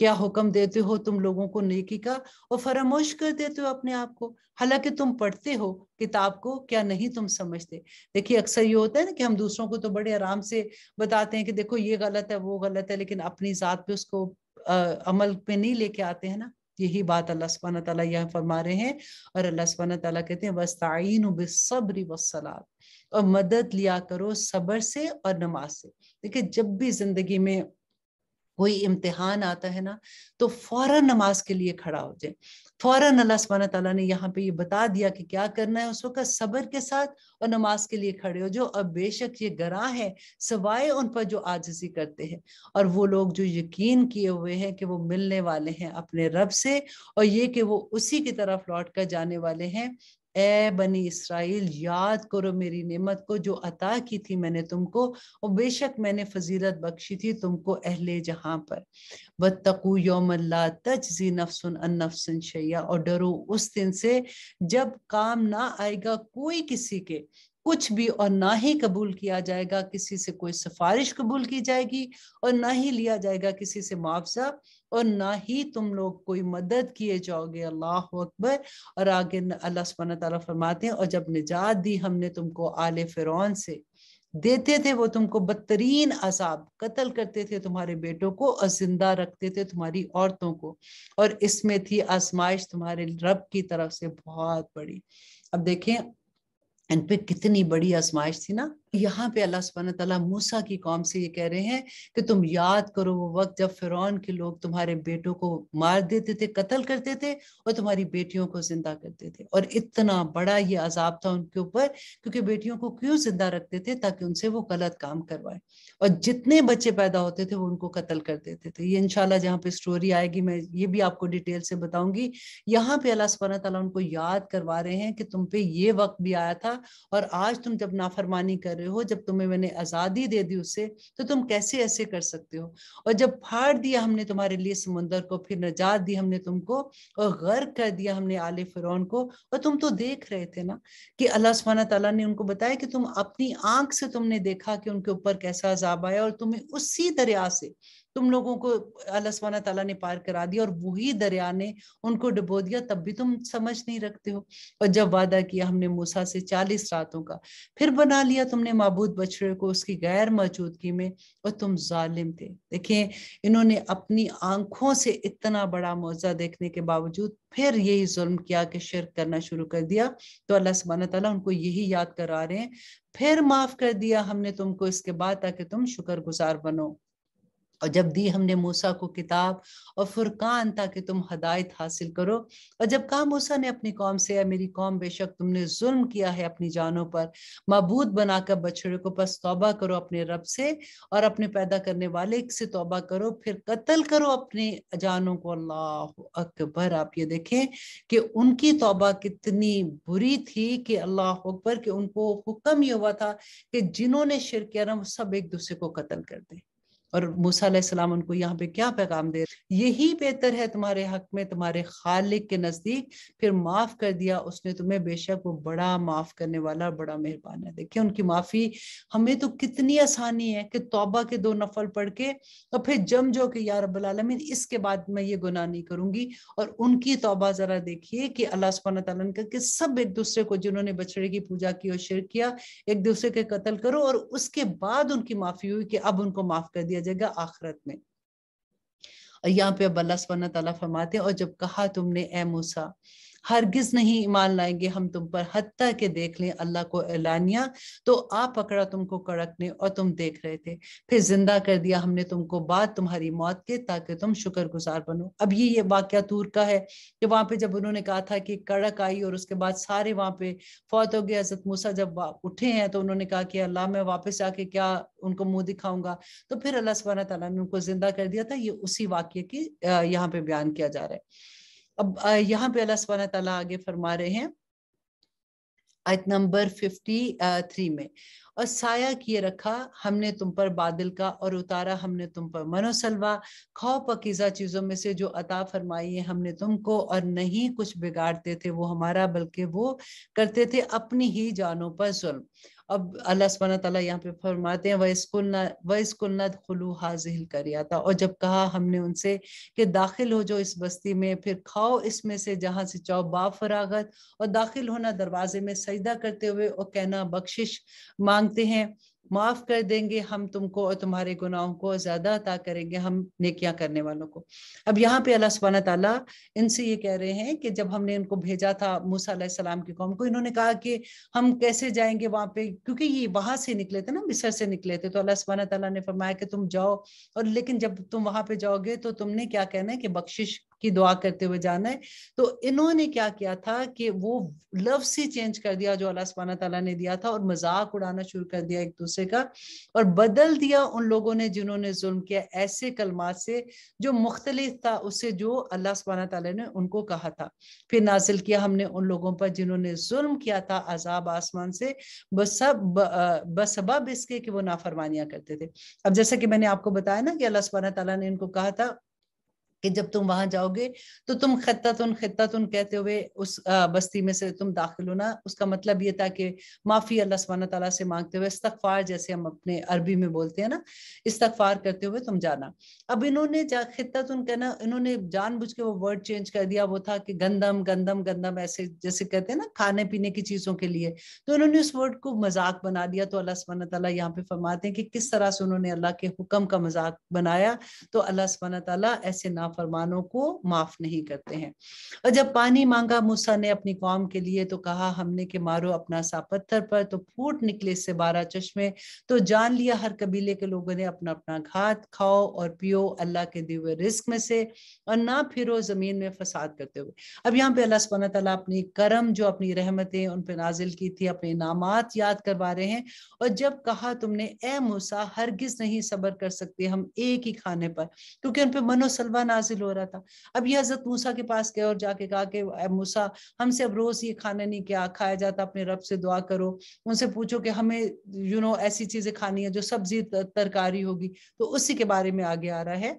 क्या हुक्म देते हो तुम लोगों को नेकी का और फरामोश कर देते हो अपने आप को हालांकि तुम पढ़ते हो किताब को क्या नहीं तुम समझते देखिए अक्सर ये होता है ना कि हम दूसरों को तो बड़े आराम से बताते हैं कि देखो ये गलत है वो गलत है लेकिन अपनी जात पे उसको आ, अमल पे नहीं लेके आते हैं ना यही बात अल्लाह सुबहान तला यहाँ फरमा रहे हैं और अल्लाह सुबहान तला कहते हैं वस्ताइन बेसब्री वसलात और मदद लिया करो सब्र से और नमाज से देखिए जब भी जिंदगी में कोई इम्तिहान आता है ना तो फौरन नमाज के लिए खड़ा हो जाए फौरन अल्लाह सुबहाना तला ने यहाँ पे ये बता दिया कि क्या करना है उस वक्त सब्र के साथ और नमाज के लिए खड़े हो जो अब बेशक ये गरा है सवाए उन पर जो आजजी करते हैं और वो लोग जो यकीन किए हुए हैं कि वो मिलने वाले हैं अपने रब से और ये कि वो उसी की तरफ लौट कर जाने वाले हैं ए बनी इसराइल याद करो मेरी नेमत को जो अता की थी मैंने तुमको और बेशक मैंने फजीलत बख्शी थी तुमको अहले जहां पर बदतकू योम तजी नफसन अन नफसन शैया और डरो उस दिन से जब काम ना आएगा कोई किसी के कुछ भी और ना ही कबूल किया जाएगा किसी से कोई सिफारिश कबूल की जाएगी और ना ही लिया जाएगा किसी से मुआवजा और ना ही तुम लोग कोई मदद किए जाओगे अल्लाह अकबर और आगे अल्लाह सुबहाना तआला फरमाते हैं और जब निजात दी हमने तुमको आले फिरौन से देते थे वो तुमको बदतरीन अजाब कत्ल करते थे तुम्हारे बेटों को और जिंदा रखते थे तुम्हारी औरतों को और इसमें थी आजमाइश तुम्हारे रब की तरफ से बहुत बड़ी अब देखें एंड पे कितनी बड़ी आजमाइश थी ना यहाँ पे अल्लाह सुबहान तला मूसा की कौम से ये कह रहे हैं कि तुम याद करो वो वक्त जब फिर के लोग तुम्हारे बेटों को मार देते थे कत्ल करते थे और तुम्हारी बेटियों को जिंदा करते थे और इतना बड़ा ये अजाब था उनके ऊपर क्योंकि बेटियों को क्यों जिंदा रखते थे ताकि उनसे वो गलत काम करवाए और जितने बच्चे पैदा होते थे वो उनको कत्ल कर देते थे ये इनशाला जहाँ पे स्टोरी आएगी मैं ये भी आपको डिटेल से बताऊंगी यहाँ पे अल्लाह सुबहान तला उनको याद करवा रहे हैं कि तुम पे ये वक्त भी आया था और आज तुम जब नाफरमानी कर रहे हो जब तुम्हें मैंने आज़ादी दे दी उससे तो तुम कैसे ऐसे कर सकते हो और जब फाड़ दिया हमने तुम्हारे लिए समुंदर को फिर नजात दी हमने तुमको और गर्क कर दिया हमने आले फिरौन को और तुम तो देख रहे थे ना कि अल्लाह सुबहाना तला ने उनको बताया कि तुम अपनी आंख से तुमने देखा कि उनके ऊपर कैसा अजाब आया और तुम्हें उसी दरिया से तुम लोगों को अल्लाह सुबहाना तला ने पार करा दिया और वही दरिया ने उनको डुबो दिया तब भी तुम समझ नहीं रखते हो और जब वादा किया हमने मूसा से चालीस रातों का फिर बना लिया तुमने मबूद बछड़े को उसकी गैर मौजूदगी में और तुम जालिम थे देखिए इन्होंने अपनी आंखों से इतना बड़ा मुआवजा देखने के बावजूद फिर यही जुल्म किया कि शिरक करना शुरू कर दिया तो अल्लाह सुबहाना तला उनको यही याद करा रहे हैं फिर माफ कर दिया हमने तुमको इसके बाद ताकि तुम शुक्रगुजार बनो और जब दी हमने मूसा को किताब और फुरकान ताकि तुम हदायत हासिल करो और जब कहा मूसा ने अपनी कौम से या मेरी कौम बेशक तुमने जुल्म किया है अपनी जानों पर मबूद बनाकर बछड़े को बस तोबा करो अपने रब से और अपने पैदा करने वाले से तोबा करो फिर कत्ल करो अपनी जानों को अल्लाह अकबर आप ये देखें कि उनकी तोबा कितनी बुरी थी कि अल्लाह अकबर कि उनको हुक्म ये हुआ था कि जिन्होंने शिर किया ना वो सब एक दूसरे को कत्ल कर दें और मूसा उनको यहाँ पे क्या पैगाम दे यही बेहतर है तुम्हारे हक में तुम्हारे खालिक के नजदीक फिर माफ कर दिया उसने तुम्हें बेशक वो बड़ा माफ करने वाला बड़ा मेहरबान है देखिए उनकी माफी हमें तो कितनी आसानी है कि तोबा के दो नफल पढ़ के और फिर जम जो कि यार रबालमीन इसके बाद मैं ये गुना नहीं करूंगी और उनकी तोबा जरा देखिए कि अल्लाह सुबहाना तला करके सब एक दूसरे को जिन्होंने बछड़े की पूजा की और शिर किया एक दूसरे के कत्ल करो और उसके बाद उनकी माफी हुई कि अब उनको माफ कर दिया भेजेगा आखरत में और यहाँ पे अब अल्लाह तला फरमाते और जब कहा तुमने ए मूसा हरगिज नहीं ईमान लाएंगे हम तुम पर हती के देख लें अल्लाह को एलानिया तो आ पकड़ा तुमको कड़कने और तुम देख रहे थे फिर जिंदा कर दिया हमने तुमको बाद तुम्हारी मौत के ताकि तुम शुक्रगुजार बनो अब ये ये वाक्य तूर का है कि वहां पे जब उन्होंने कहा था कि कड़क आई और उसके बाद सारे वहां पे फौत हो गए हजरत मूसा जब उठे हैं तो उन्होंने कहा कि अल्लाह मैं वापस आके क्या उनको मुंह दिखाऊंगा तो फिर अल्लाह सुबह तला ने उनको जिंदा कर दिया था ये उसी वाक्य की यहाँ पे बयान किया जा रहा है अब यहाँ पे अल्लाह सुबह तला आगे फरमा रहे हैं आयत नंबर फिफ्टी थ्री में और साया किए रखा हमने तुम पर बादल का और उतारा हमने तुम पर मनोसलवा खौ पकीजा चीजों में से जो अता फरमाई है हमने तुमको और नहीं कुछ बिगाड़ते थे वो हमारा बल्कि वो करते थे अपनी ही जानों पर जुल्म अब अल्लाह सुबहाना तला यहाँ पे फरमाते हैं वह स्कूल ना वह स्कूल ना और जब कहा हमने उनसे कि दाखिल हो जो इस बस्ती में फिर खाओ इसमें से जहाँ से चाओ बाफरागत और दाखिल होना दरवाजे में सजदा करते हुए और कहना बख्शिश मांगते हैं माफ कर देंगे हम तुमको और तुम्हारे गुनाहों को ज्यादा अता करेंगे हम नेकियां करने वालों को अब यहाँ पे अल्लाह सुबहाना तला इनसे ये कह रहे हैं कि जब हमने इनको भेजा था मूसा सलाम की कौम को इन्होंने कहा कि हम कैसे जाएंगे वहां पे क्योंकि ये वहां से निकले थे ना मिसर से निकले थे तो अल्लाह सुबहाना तला ने फरमाया कि तुम जाओ और लेकिन जब तुम वहां पे जाओगे तो तुमने क्या कहना है कि बख्शिश की दुआ करते हुए जाना है तो इन्होंने क्या किया था कि वो लफ्स ही चेंज कर दिया जो अल्लाह सुबहाना तला ने दिया था और मजाक उड़ाना शुरू कर दिया एक दूसरे का और बदल दिया उन लोगों ने जिन्होंने जुल्म किया ऐसे कलमात से जो मुख्तलिफ था उससे जो अल्लाह सुबहाना तला ने उनको कहा था फिर नाजिल किया हमने उन लोगों पर जिन्होंने जुल्म किया था अजाब आसमान से बसब इसके कि वो नाफरमानियां करते थे अब जैसा कि मैंने आपको बताया ना कि अल्लाह सुबहाना तला ने इनको कहा था कि जब तुम वहां जाओगे तो तुम खत्तातुन खत्तातुन कहते हुए उस बस्ती में से तुम दाखिल होना उसका मतलब ये था कि माफी अल्लाह सुबहाना तला से मांगते हुए इस्तफार जैसे हम अपने अरबी में बोलते हैं ना इस्तफार करते हुए तुम जाना अब इन्होंने जा खत्तातुन कहना इन्होंने बुझ के वो वर्ड चेंज कर दिया वो था कि गंदम गंदम गंदम ऐसे जैसे कहते हैं ना खाने पीने की चीजों के लिए तो उन्होंने उस वर्ड को मजाक बना दिया तो अल्लाह सुबहाना तला यहाँ पे फरमाते हैं कि किस तरह से उन्होंने अल्लाह के हुक्म का मजाक बनाया तो अल्लाह सुबहाना तला ऐसे ना नाफरमानों को माफ नहीं करते हैं और जब पानी मांगा मूसा ने अपनी कौम के लिए तो कहा हमने के मारो अपना सा पत्थर पर तो फूट निकले से बारह चश्मे तो जान लिया हर कबीले के लोगों ने अपना अपना घात खाओ और पियो अल्लाह के दिव्य रिस्क में से और ना फिरो जमीन में फसाद करते हुए अब यहाँ पे अल्लाह सुबह तला अपनी करम जो अपनी रहमतें उन पर नाजिल की थी अपने इनामात याद करवा रहे हैं और जब कहा तुमने ए मूसा हरगिज नहीं सबर कर सकते हम एक ही खाने पर क्योंकि उन पर मनोसलवा हासिल हो रहा था अब ये हजरत मूसा के पास गए और जाके कहा कि मूसा हमसे अब रोज ये खाना नहीं क्या खाया जाता अपने रब से दुआ करो उनसे पूछो कि हमें यू नो ऐसी चीजें खानी है जो सब्जी तरकारी होगी तो उसी के बारे में आगे आ रहा है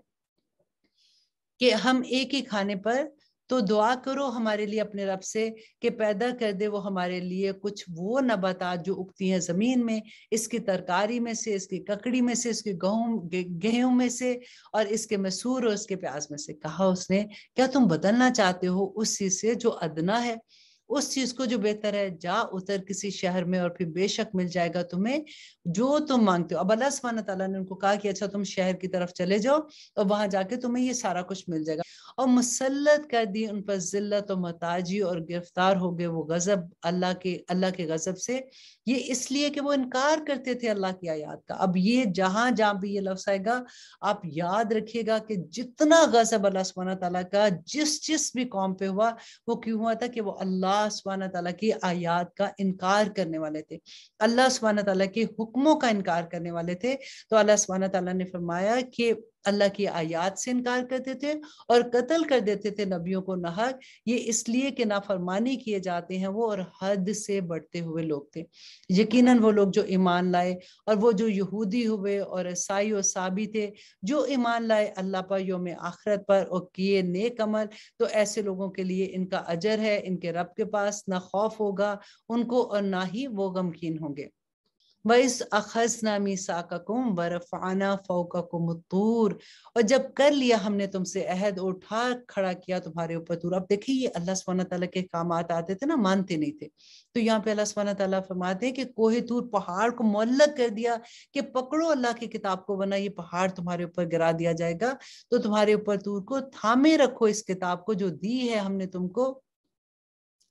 कि हम एक ही खाने पर तो दुआ करो हमारे लिए अपने रब से कि पैदा कर दे वो हमारे लिए कुछ वो नबातात जो उगती हैं ज़मीन में इसकी तरकारी में से इसकी ककड़ी में से इसके गेहूँ गेहूँ में से और इसके मसूर और इसके प्याज में से कहा उसने क्या तुम बदलना चाहते हो उस चीज से जो अदना है उस चीज को जो बेहतर है जा उतर किसी शहर में और फिर बेशक मिल जाएगा तुम्हें जो तुम मांगते हो अब अल्लाह सुबहान तला ने उनको कहा कि अच्छा तुम शहर की तरफ चले जाओ और वहां जाके तुम्हें ये सारा कुछ मिल जाएगा और मुसलत कर दी उन पर जिल्लत और मताजी और गिरफ्तार हो गए वो गजब अल्लाह के अल्लाह के गजब से ये इसलिए कि वो इनकार करते थे अल्लाह की आयात का अब ये जहां जहां भी ये लफ्स आएगा आप याद रखिएगा कि जितना गजब अल्लाह सुबहाना तला का जिस जिस भी कौम पे हुआ वो क्यों हुआ था कि वो अल्लाह अल्लाह सुबहाना तला की आयात का इनकार करने वाले थे अल्लाह सुबहाना तला के हुक्मों का इनकार करने वाले थे तो अल्लाह सुबहाना तला ने फरमाया कि अल्लाह की आयात से इनकार करते थे और कत्ल कर देते थे नबियों को नहक ये इसलिए कि नाफरमानी किए जाते हैं वो और हद से बढ़ते हुए लोग थे यकीनन वो लोग जो ईमान लाए और वो जो यहूदी हुए और ईसाई और साबी थे जो ईमान लाए अल्लाह पर योम आखरत पर और किए नेक अमल तो ऐसे लोगों के लिए इनका अजर है इनके रब के पास ना खौफ होगा उनको और ना ही वो गमकीन होंगे वैस अखस नामी साकुम कुम बरफ़ाना फ़ौका कुमतूर और जब कर लिया हमने तुमसे अहद उठा खड़ा किया तुम्हारे ऊपर तूर अब देखिए ये अल्लाह सुबहाना तला के काम आते थे ना मानते नहीं थे तो यहाँ पे अल्लाह सुबहाना तला फरमाते हैं कि कोहे तूर पहाड़ को मोल्लक कर दिया कि पकड़ो अल्लाह की किताब को वरना ये पहाड़ तुम्हारे ऊपर गिरा दिया जाएगा तो तुम्हारे ऊपर तूर को थामे रखो इस किताब को जो दी है हमने तुमको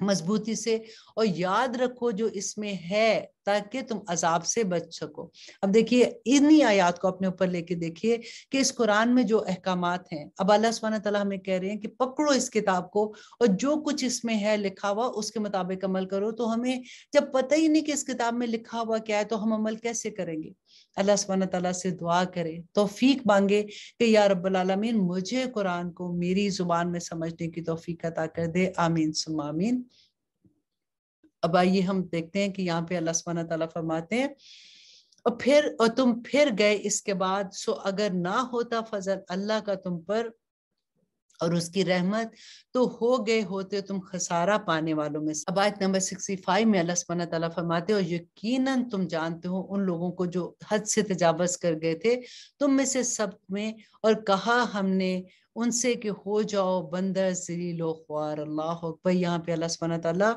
मजबूती से और याद रखो जो इसमें है ताकि तुम अजाब से बच सको अब देखिए इन्हीं आयात को अपने ऊपर लेके देखिए कि इस कुरान में जो अहकाम हैं अब अल्लाह सुबह तला हमें कह रहे हैं कि पकड़ो इस किताब को और जो कुछ इसमें है लिखा हुआ उसके मुताबिक अमल करो तो हमें जब पता ही नहीं कि इस किताब में लिखा हुआ क्या है तो हम अमल कैसे करेंगे अल्लाह सुबहान तला से दुआ करे तोफ़ीक मांगे कि या रबालमीन मुझे कुरान को मेरी ज़ुबान में समझने की तोफ़ीक अता कर दे आमीन सुमामीन अब आइए हम देखते हैं कि यहाँ पे अल्लाह सुबहान तला फरमाते हैं और फिर और तुम फिर गए इसके बाद सो अगर ना होता फजल अल्लाह का तुम पर और उसकी रहमत तो हो गए होते तुम खसारा पाने वालों में अब आयत नंबर सिक्सटी फाइव में अल्लाह सुबहाना तआला फरमाते हो यकीनन तुम जानते हो उन लोगों को जो हद से तजावज कर गए थे तुम में से सब में और कहा हमने उनसे कि हो जाओ बंदर जलील ख्वार अल्लाह अकबर यहाँ पे अल्लाह सुबहाना तआला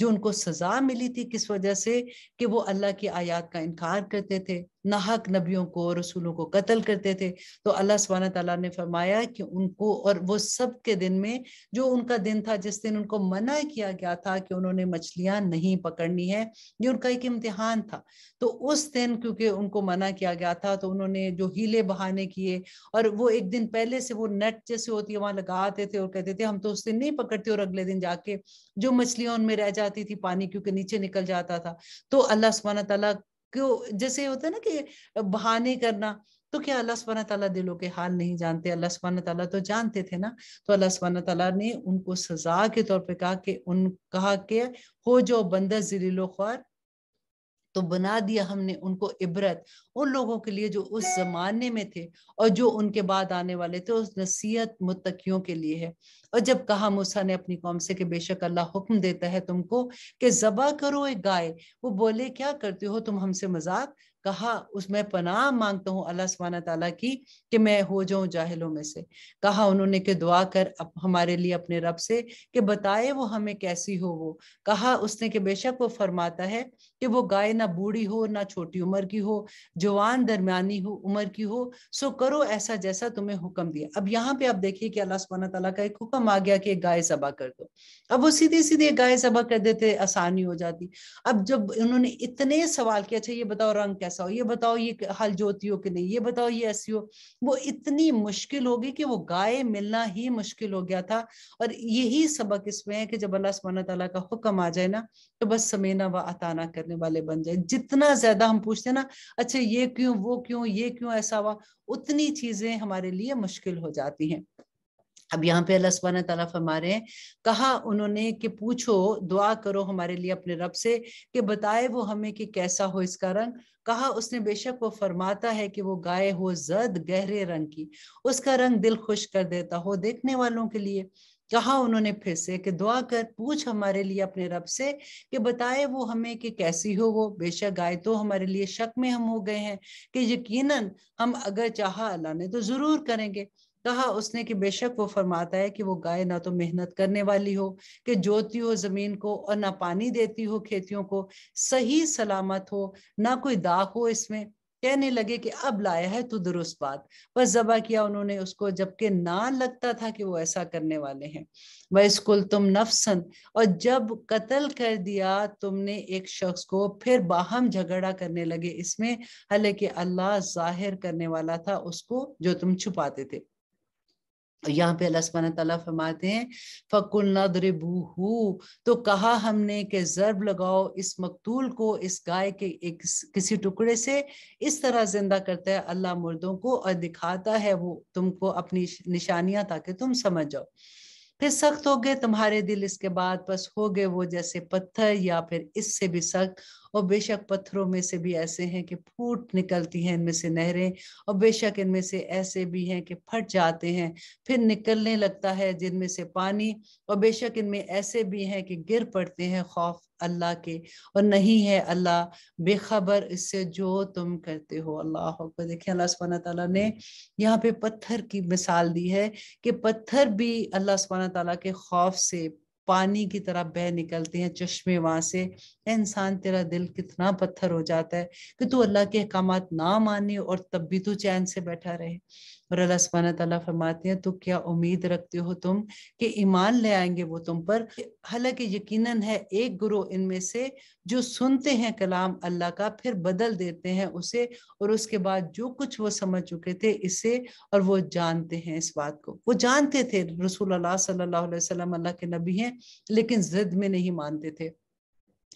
जो उनको सजा मिली थी किस वजह से कि वो अल्लाह की आयात का इनकार करते थे नाहक नबियों को रसूलों को कत्ल करते थे तो अल्लाह सुबहाना तला ने फरमाया कि उनको और वो सब के दिन में जो उनका दिन था जिस दिन उनको मना किया गया था कि उन्होंने मछलियां नहीं पकड़नी है ये उनका एक इम्तिहान था तो उस दिन क्योंकि उनको मना किया गया था तो उन्होंने जो हीले बहाने किए और वो एक दिन पहले से वो नेट जैसे होती है वहां लगाते थे और कहते थे हम तो उस दिन नहीं पकड़ते और अगले दिन जाके जो मछलियां उनमें रह जाती थी पानी क्योंकि नीचे निकल जाता था तो अल्लाह सुबहाना तला क्यों जैसे होता है ना कि बहाने करना तो क्या अल्लाह सुबहाना तला दिलों के हाल नहीं जानते अल्लाह सुबहान तला तो जानते थे ना तो अल्लाह सुबहान तला ने उनको सजा के तौर पे कहा कि उन कहा के हो जो बंदा जलीलो ख्वार तो बना दिया हमने उनको इबरत उन लोगों के लिए जो उस जमाने में थे और जो उनके बाद आने वाले थे उस नसीहत मुतकियों के लिए है और जब कहा मूसा ने अपनी कौम से कि बेशक अल्लाह हुक्म देता है तुमको कि जबा करो एक गाय वो बोले क्या करते हो तुम हमसे मजाक कहा उसमें पनाह मांगता हूँ अल्लाह सुबहाना तला की कि मैं हो जाऊं जाहिलों में से कहा उन्होंने कि दुआ कर अप, हमारे लिए अपने रब से कि बताए वो हमें कैसी हो वो कहा उसने कि बेशक वो फरमाता है कि वो गाय ना बूढ़ी हो ना छोटी उम्र की हो जवान दरमियानी हो उम्र की हो सो करो ऐसा जैसा तुम्हें हुक्म दिया अब यहाँ पे आप देखिए कि अल्लाह सुबहाना तला का एक हुक्म आ गया कि गाय सबा कर दो अब वो सीधे सीधे गाय सबा कर देते आसानी हो जाती अब जब उन्होंने इतने सवाल किया अच्छा ये बताओ रंग कैसे ऐसा हो ये बताओ ये हल जोती हो कि नहीं ये बताओ ये ऐसी हो वो इतनी मुश्किल होगी कि वो गाय मिलना ही मुश्किल हो गया था और यही सबक इसमें है कि जब अल्लाह सुबह तला का हुक्म आ जाए ना तो बस समेना व अताना करने वाले बन जाए जितना ज्यादा हम पूछते हैं ना अच्छा ये क्यों वो क्यों ये क्यों ऐसा हुआ उतनी चीजें हमारे लिए मुश्किल हो जाती हैं अब यहाँ पे अल्लाह सुबहान तला फरमा रहे हैं कहा उन्होंने कि पूछो दुआ करो हमारे लिए अपने रब से कि बताए वो हमें कि कैसा हो इसका रंग कहा उसने बेशक वो फरमाता है कि वो गाय हो जद गहरे रंग की उसका रंग दिल खुश कर देता हो देखने वालों के लिए कहा उन्होंने फिर से कि दुआ कर पूछ हमारे लिए अपने रब से कि बताए वो हमें कि कैसी हो वो बेशक आए तो हमारे लिए शक में हम हो गए हैं कि यकीनन हम अगर चाह अल्लाह ने तो जरूर करेंगे कहा उसने कि बेशक वो फरमाता है कि वो गाय ना तो मेहनत करने वाली हो कि जोती हो जमीन को और ना पानी देती हो खेतियों को सही सलामत हो ना कोई दाग हो इसमें कहने लगे कि अब लाया है तू दुरुस्त बात बस जबा किया उन्होंने उसको जबकि ना लगता था कि वो ऐसा करने वाले हैं वह स्कूल तुम नफसन और जब कत्ल कर दिया तुमने एक शख्स को फिर बाहम झगड़ा करने लगे इसमें हालांकि अल्लाह जाहिर करने वाला था उसको जो तुम छुपाते थे तो यहाँ पे अल्लाह तला फरमाते हैं फ़कुल नदरबूहू तो कहा हमने कि ज़रब लगाओ इस मकतूल को इस गाय के एक किसी टुकड़े से इस तरह जिंदा करता है अल्लाह मुर्दों को और दिखाता है वो तुमको अपनी निशानियां ताकि तुम समझ जाओ फिर सख्त हो गए तुम्हारे दिल इसके बाद बस हो गए वो जैसे पत्थर या फिर इससे भी सख्त और बेशक पत्थरों में से भी ऐसे हैं कि फूट निकलती हैं इनमें से नहरें और बेशक इनमें से ऐसे भी हैं कि फट जाते हैं फिर निकलने लगता है जिनमें से पानी और बेशक इनमें ऐसे भी हैं कि गिर पड़ते हैं खौफ अल्लाह के और नहीं है अल्लाह बेखबर इससे जो तुम करते हो अल्लाह को देखिए अल्लाह सुबहाना तला ने यहाँ पे पत्थर की मिसाल दी है कि पत्थर भी अल्लाह सुबहाना तला के खौफ से पानी की तरह बह निकलते हैं चश्मे वहां से इंसान तेरा दिल कितना पत्थर हो जाता है कि तू अल्लाह के अहकाम ना माने और तब भी तू चैन से बैठा रहे और अल्लाह सुबहाना तला फरमाते हैं तो क्या उम्मीद रखते हो तुम कि ईमान ले आएंगे वो तुम पर हालांकि यकीनन है एक गुरु इनमें से जो सुनते हैं कलाम अल्लाह का फिर बदल देते हैं उसे और उसके बाद जो कुछ वो समझ चुके थे इसे और वो जानते हैं इस बात को वो जानते थे रसूल अल्लाह अल्लाह के नबी हैं लेकिन जिद में नहीं मानते थे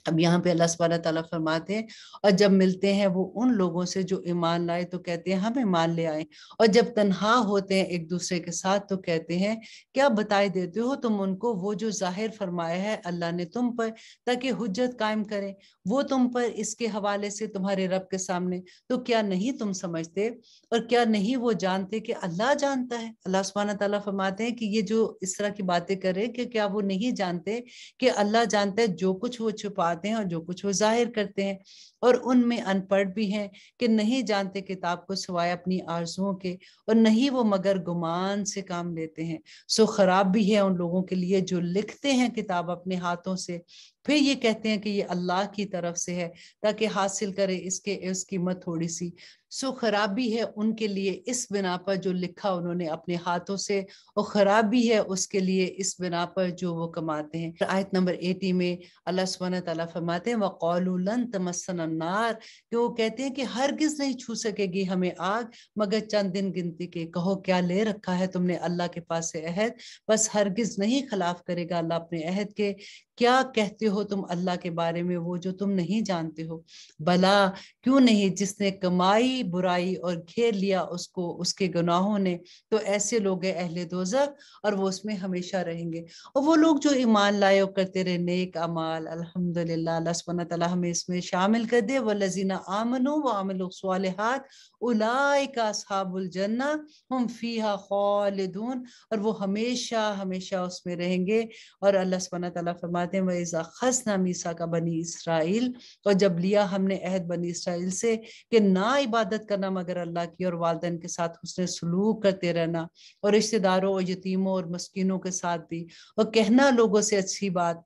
अब यहाँ पे अल्लाह सुबहाना तला फरमाते हैं और जब मिलते हैं वो उन लोगों से जो ईमान लाए तो कहते हैं हम ईमान ले आए और जब तनहा होते हैं एक दूसरे के साथ तो कहते हैं क्या बताए देते हो तुम उनको वो जो जाहिर फरमाया है अल्लाह ने तुम पर ताकि हजत कायम करें वो तुम पर इसके हवाले से तुम्हारे रब के सामने तो क्या नहीं तुम समझते और क्या नहीं वो जानते कि अल्लाह जानता है अल्लाह सुबह तला फरमाते हैं कि ये जो इस तरह की बातें करे कि क्या वो नहीं जानते कि अल्लाह जानता है जो कुछ वो छुपा आते हैं और जो कुछ वो जाहिर करते हैं और उनमें अनपढ़ भी हैं कि नहीं जानते किताब को सिवाय अपनी आरजुओं के और नहीं वो मगर गुमान से काम लेते हैं सो खराब भी है उन लोगों के लिए जो लिखते हैं किताब अपने हाथों से फिर ये कहते हैं कि ये अल्लाह की तरफ से है ताकि हासिल करे इसके इस कीमत थोड़ी सी सो खराबी है उनके लिए इस बिना पर जो लिखा उन्होंने अपने हाथों से और खराबी है उसके लिए इस बिना पर जो वो कमाते हैं आयत नंबर एटी में अल्लाह सुबह तला फरमाते हैं वक़ौलन तमसन नार कि वो कहते हैं कि हरगिज नहीं छू सकेगी हमें आग मगर चंद दिन गिनती के कहो क्या ले रखा है तुमने अल्लाह के पास से अहद बस हरगिज नहीं खिलाफ करेगा अल्लाह अपने अहद के क्या कहते हो तुम अल्लाह के बारे में वो जो तुम नहीं जानते हो भला क्यों नहीं जिसने कमाई बुराई और घेर लिया उसको उसके गुनाहों ने तो ऐसे लोग हैं अहले दोजक और वो उसमें हमेशा रहेंगे और वो लोग जो ईमान लाए और करते रहे नेक अमाल अल्हम्दुलिल्लाह अल्लाह तला हमें इसमें शामिल कर दे व लजीना आमनो व आमिल सालहात उलाइका साबुल जन्ना हम फीहा खालिदून और वो हमेशा हमेशा उसमें रहेंगे और अल्लाह सुबहाना फरमा फरमाते हैं वैसा खस ना मीसा का बनी इसराइल और जब लिया हमने अहद बनी इसराइल से कि ना इबादत करना मगर अल्लाह की और वालदेन के साथ उसने सलूक करते रहना और रिश्तेदारों और यतीमों और मस्किनों के साथ भी और कहना लोगों से अच्छी बात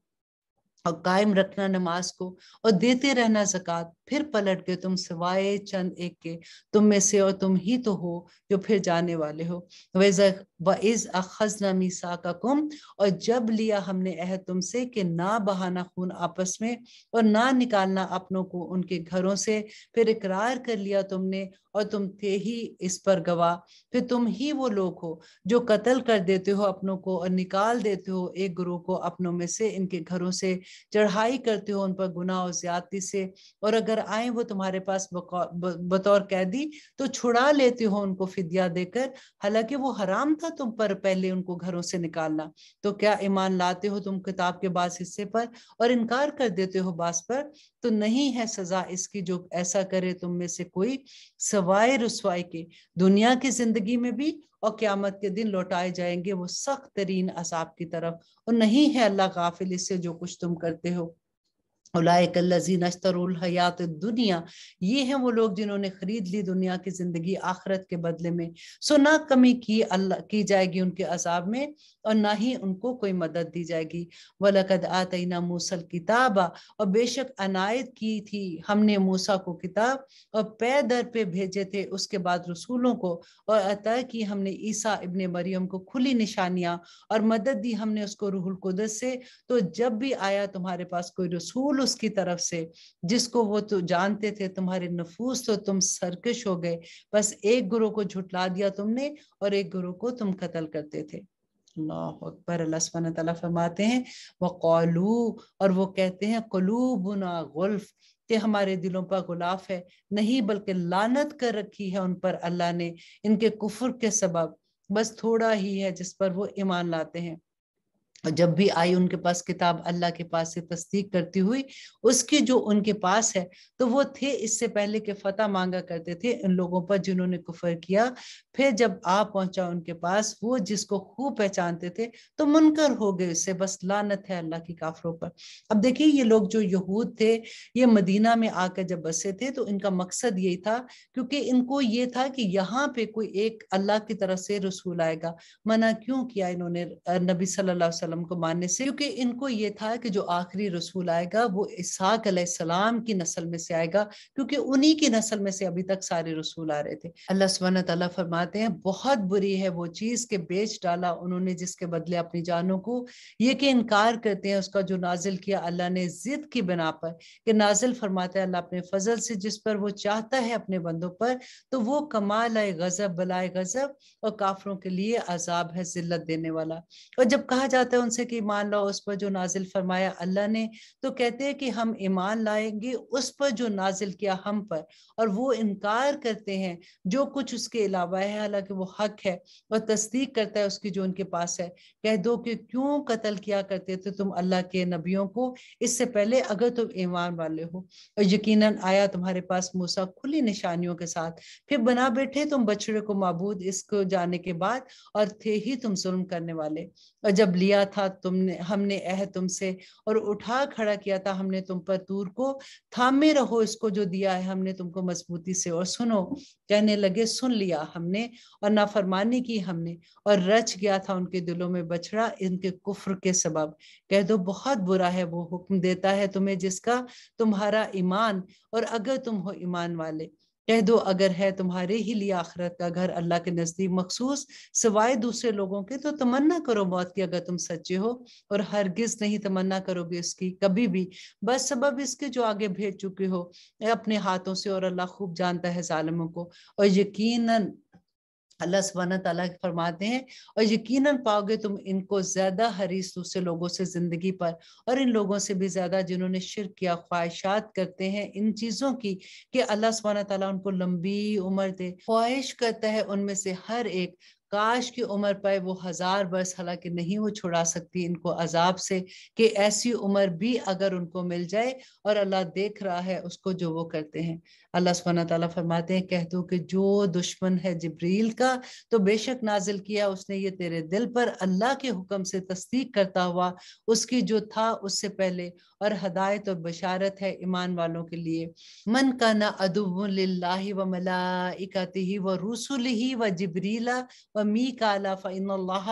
और कायम रखना नमाज को और देते रहना जक़ात फिर पलट गए तुम सिवाय चंद एक के तुम में से और तुम ही तो हो जो फिर जाने वाले हो व अखजना मीसा का कुम और जब लिया हमने अह तुमसे कि ना बहाना खून आपस में और ना निकालना अपनों को उनके घरों से फिर इकरार कर लिया तुमने और तुम थे ही इस पर गवाह फिर तुम ही वो लोग हो जो कत्ल कर देते हो अपनों को और निकाल देते हो एक गुरु को अपनों में से इनके घरों से चढ़ाई करते हो उन पर गुनाह और ज्यादती से और अगर अगर आए वो तुम्हारे पास बतौर कैदी तो छुड़ा लेते हो उनको फिदिया देकर हालांकि वो हराम था तुम पर पहले उनको घरों से निकालना तो क्या ईमान लाते हो तुम किताब के बास हिस्से पर और इनकार कर देते हो बास पर तो नहीं है सजा इसकी जो ऐसा करे तुम में से कोई सवाए रसवाई के दुनिया की जिंदगी में भी और क्यामत के दिन लौटाए जाएंगे वो सख्त तरीन असाब की तरफ और नहीं है अल्लाह काफिल इससे जो कुछ तुम करते हो हयात दुनिया ये हैं वो लोग जिन्होंने खरीद ली दुनिया की ज़िंदगी आखरत के बदले में सो ना कमी की अल्लाह की जाएगी उनके असाब में और ना ही उनको कोई मदद दी जाएगी वलकद आतना मूसल किताबा और बेशक अनायत की थी हमने मूसा को किताब और पै दर पे भेजे थे उसके बाद रसूलों को और अतः की हमने ईसा इबन मरियम को खुली निशानियाँ और मदद दी हमने उसको रूहुल कुदस से तो जब भी आया तुम्हारे पास कोई रसूल रसूल उसकी तरफ से जिसको वो तो जानते थे तुम्हारे नफूस तो तुम सरकश हो गए बस एक गुरु को झुटला दिया तुमने और एक गुरु को तुम कत्ल करते थे पर फरमाते हैं वह कौलू और वो कहते हैं कलूबना गुल्फ के हमारे दिलों पर गुलाफ है नहीं बल्कि लानत कर रखी है उन पर अल्लाह ने इनके कुफर के सबब बस थोड़ा ही है जिस पर वो ईमान लाते हैं और जब भी आई उनके पास किताब अल्लाह के पास से तस्दीक करती हुई उसकी जो उनके पास है तो वो थे इससे पहले के फतह मांगा करते थे उन लोगों पर जिन्होंने कुफर किया फिर जब आ पहुंचा उनके पास वो जिसको खूब पहचानते थे तो मुनकर हो गए उससे बस लानत है अल्लाह की काफरों पर अब देखिए ये लोग जो यहूद थे ये मदीना में आकर जब बसे थे तो इनका मकसद यही था क्योंकि इनको ये था कि यहाँ पे कोई एक अल्लाह की तरफ से रसूल आएगा मना क्यों किया इन्होंने नबी सल्लल्लाहु वसल्लम को मानने से क्योंकि इनको ये था कि जो आखिरी रसूल आएगा वो इसहाक सलाम की नस्ल में से आएगा क्योंकि उन्हीं की नस्ल में से अभी तक सारे रसूल आ रहे थे अल्लाह सुबहान तला फरमाते हैं बहुत बुरी है वो चीज़ के बेच डाला उन्होंने जिसके बदले अपनी जानों को ये कि इनकार करते हैं उसका जो नाजिल किया अल्लाह ने जिद की बिना पर कि नाजिल फरमाते हैं अल्लाह अपने फजल से जिस पर वो चाहता है अपने बंदों पर तो वो कमाल आए गजब बलाए गजब और काफरों के लिए अजाब है जिल्लत देने वाला और जब कहा जाता है हैं उनसे कि ईमान लाओ उस पर जो नाजिल फरमाया अल्लाह ने तो कहते हैं कि हम ईमान लाएंगे उस पर जो नाजिल किया हम पर और वो इनकार करते हैं जो कुछ उसके अलावा है हालांकि वो हक है और तस्दीक करता है उसकी जो उनके पास है कह दो कि क्यों कत्ल किया करते थे तुम अल्लाह के नबियों को इससे पहले अगर तुम ईमान वाले हो और यकीन आया तुम्हारे पास मूसा खुली निशानियों के साथ फिर बना बैठे तुम बछड़े को मबूद इसको जाने के बाद और थे ही तुम जुल्म करने वाले और जब लिया था तुमने हमने अह तुमसे और उठा खड़ा किया था हमने तुम पर दूर को थामे रहो इसको जो दिया है हमने तुमको मजबूती से और सुनो कहने लगे सुन लिया हमने और नाफरमानी की हमने और रच गया था उनके दिलों में बछड़ा इनके कुफर के सबब कह दो बहुत बुरा है वो हुक्म देता है तुम्हें जिसका तुम्हारा ईमान और अगर तुम हो ईमान वाले कह दो अगर है तुम्हारे ही लिए आखरत का घर अल्लाह के नजदीक मखसूस सिवाय दूसरे लोगों के तो तमन्ना करो मौत की अगर तुम सच्चे हो और हरगिज नहीं तमन्ना करोगे इसकी कभी भी बस सबब इसके जो आगे भेज चुके हो अपने हाथों से और अल्लाह खूब जानता है ालमों को और यकीनन अल्लाह सुबहान तला फरमाते हैं और यकीनन पाओगे तुम इनको ज्यादा हरीस दूसरे लोगों से जिंदगी पर और इन लोगों से भी ज्यादा जिन्होंने शिर किया ख्वाहिशात करते हैं इन चीजों की कि अल्लाह सुबहाना तला उनको लंबी उम्र दे ख्वाहिश करता है उनमें से हर एक काश की उम्र पाए वो हजार बरस हालांकि नहीं वो छुड़ा सकती इनको अजाब से कि ऐसी उम्र भी अगर उनको मिल जाए और अल्लाह देख रहा है उसको जो वो करते हैं अल्लाह सुबहाना तला फरमाते हैं कह दो कि जो दुश्मन है जबरील का तो बेशक नाजिल किया उसने ये तेरे दिल पर अल्लाह के हुक्म से तस्दीक करता हुआ उसकी जो था उससे पहले और हदायत और बशारत है ईमान वालों के लिए मन का ना अदुबल्ला व मलाइकती व रसूल ही व जबरीला व मी काला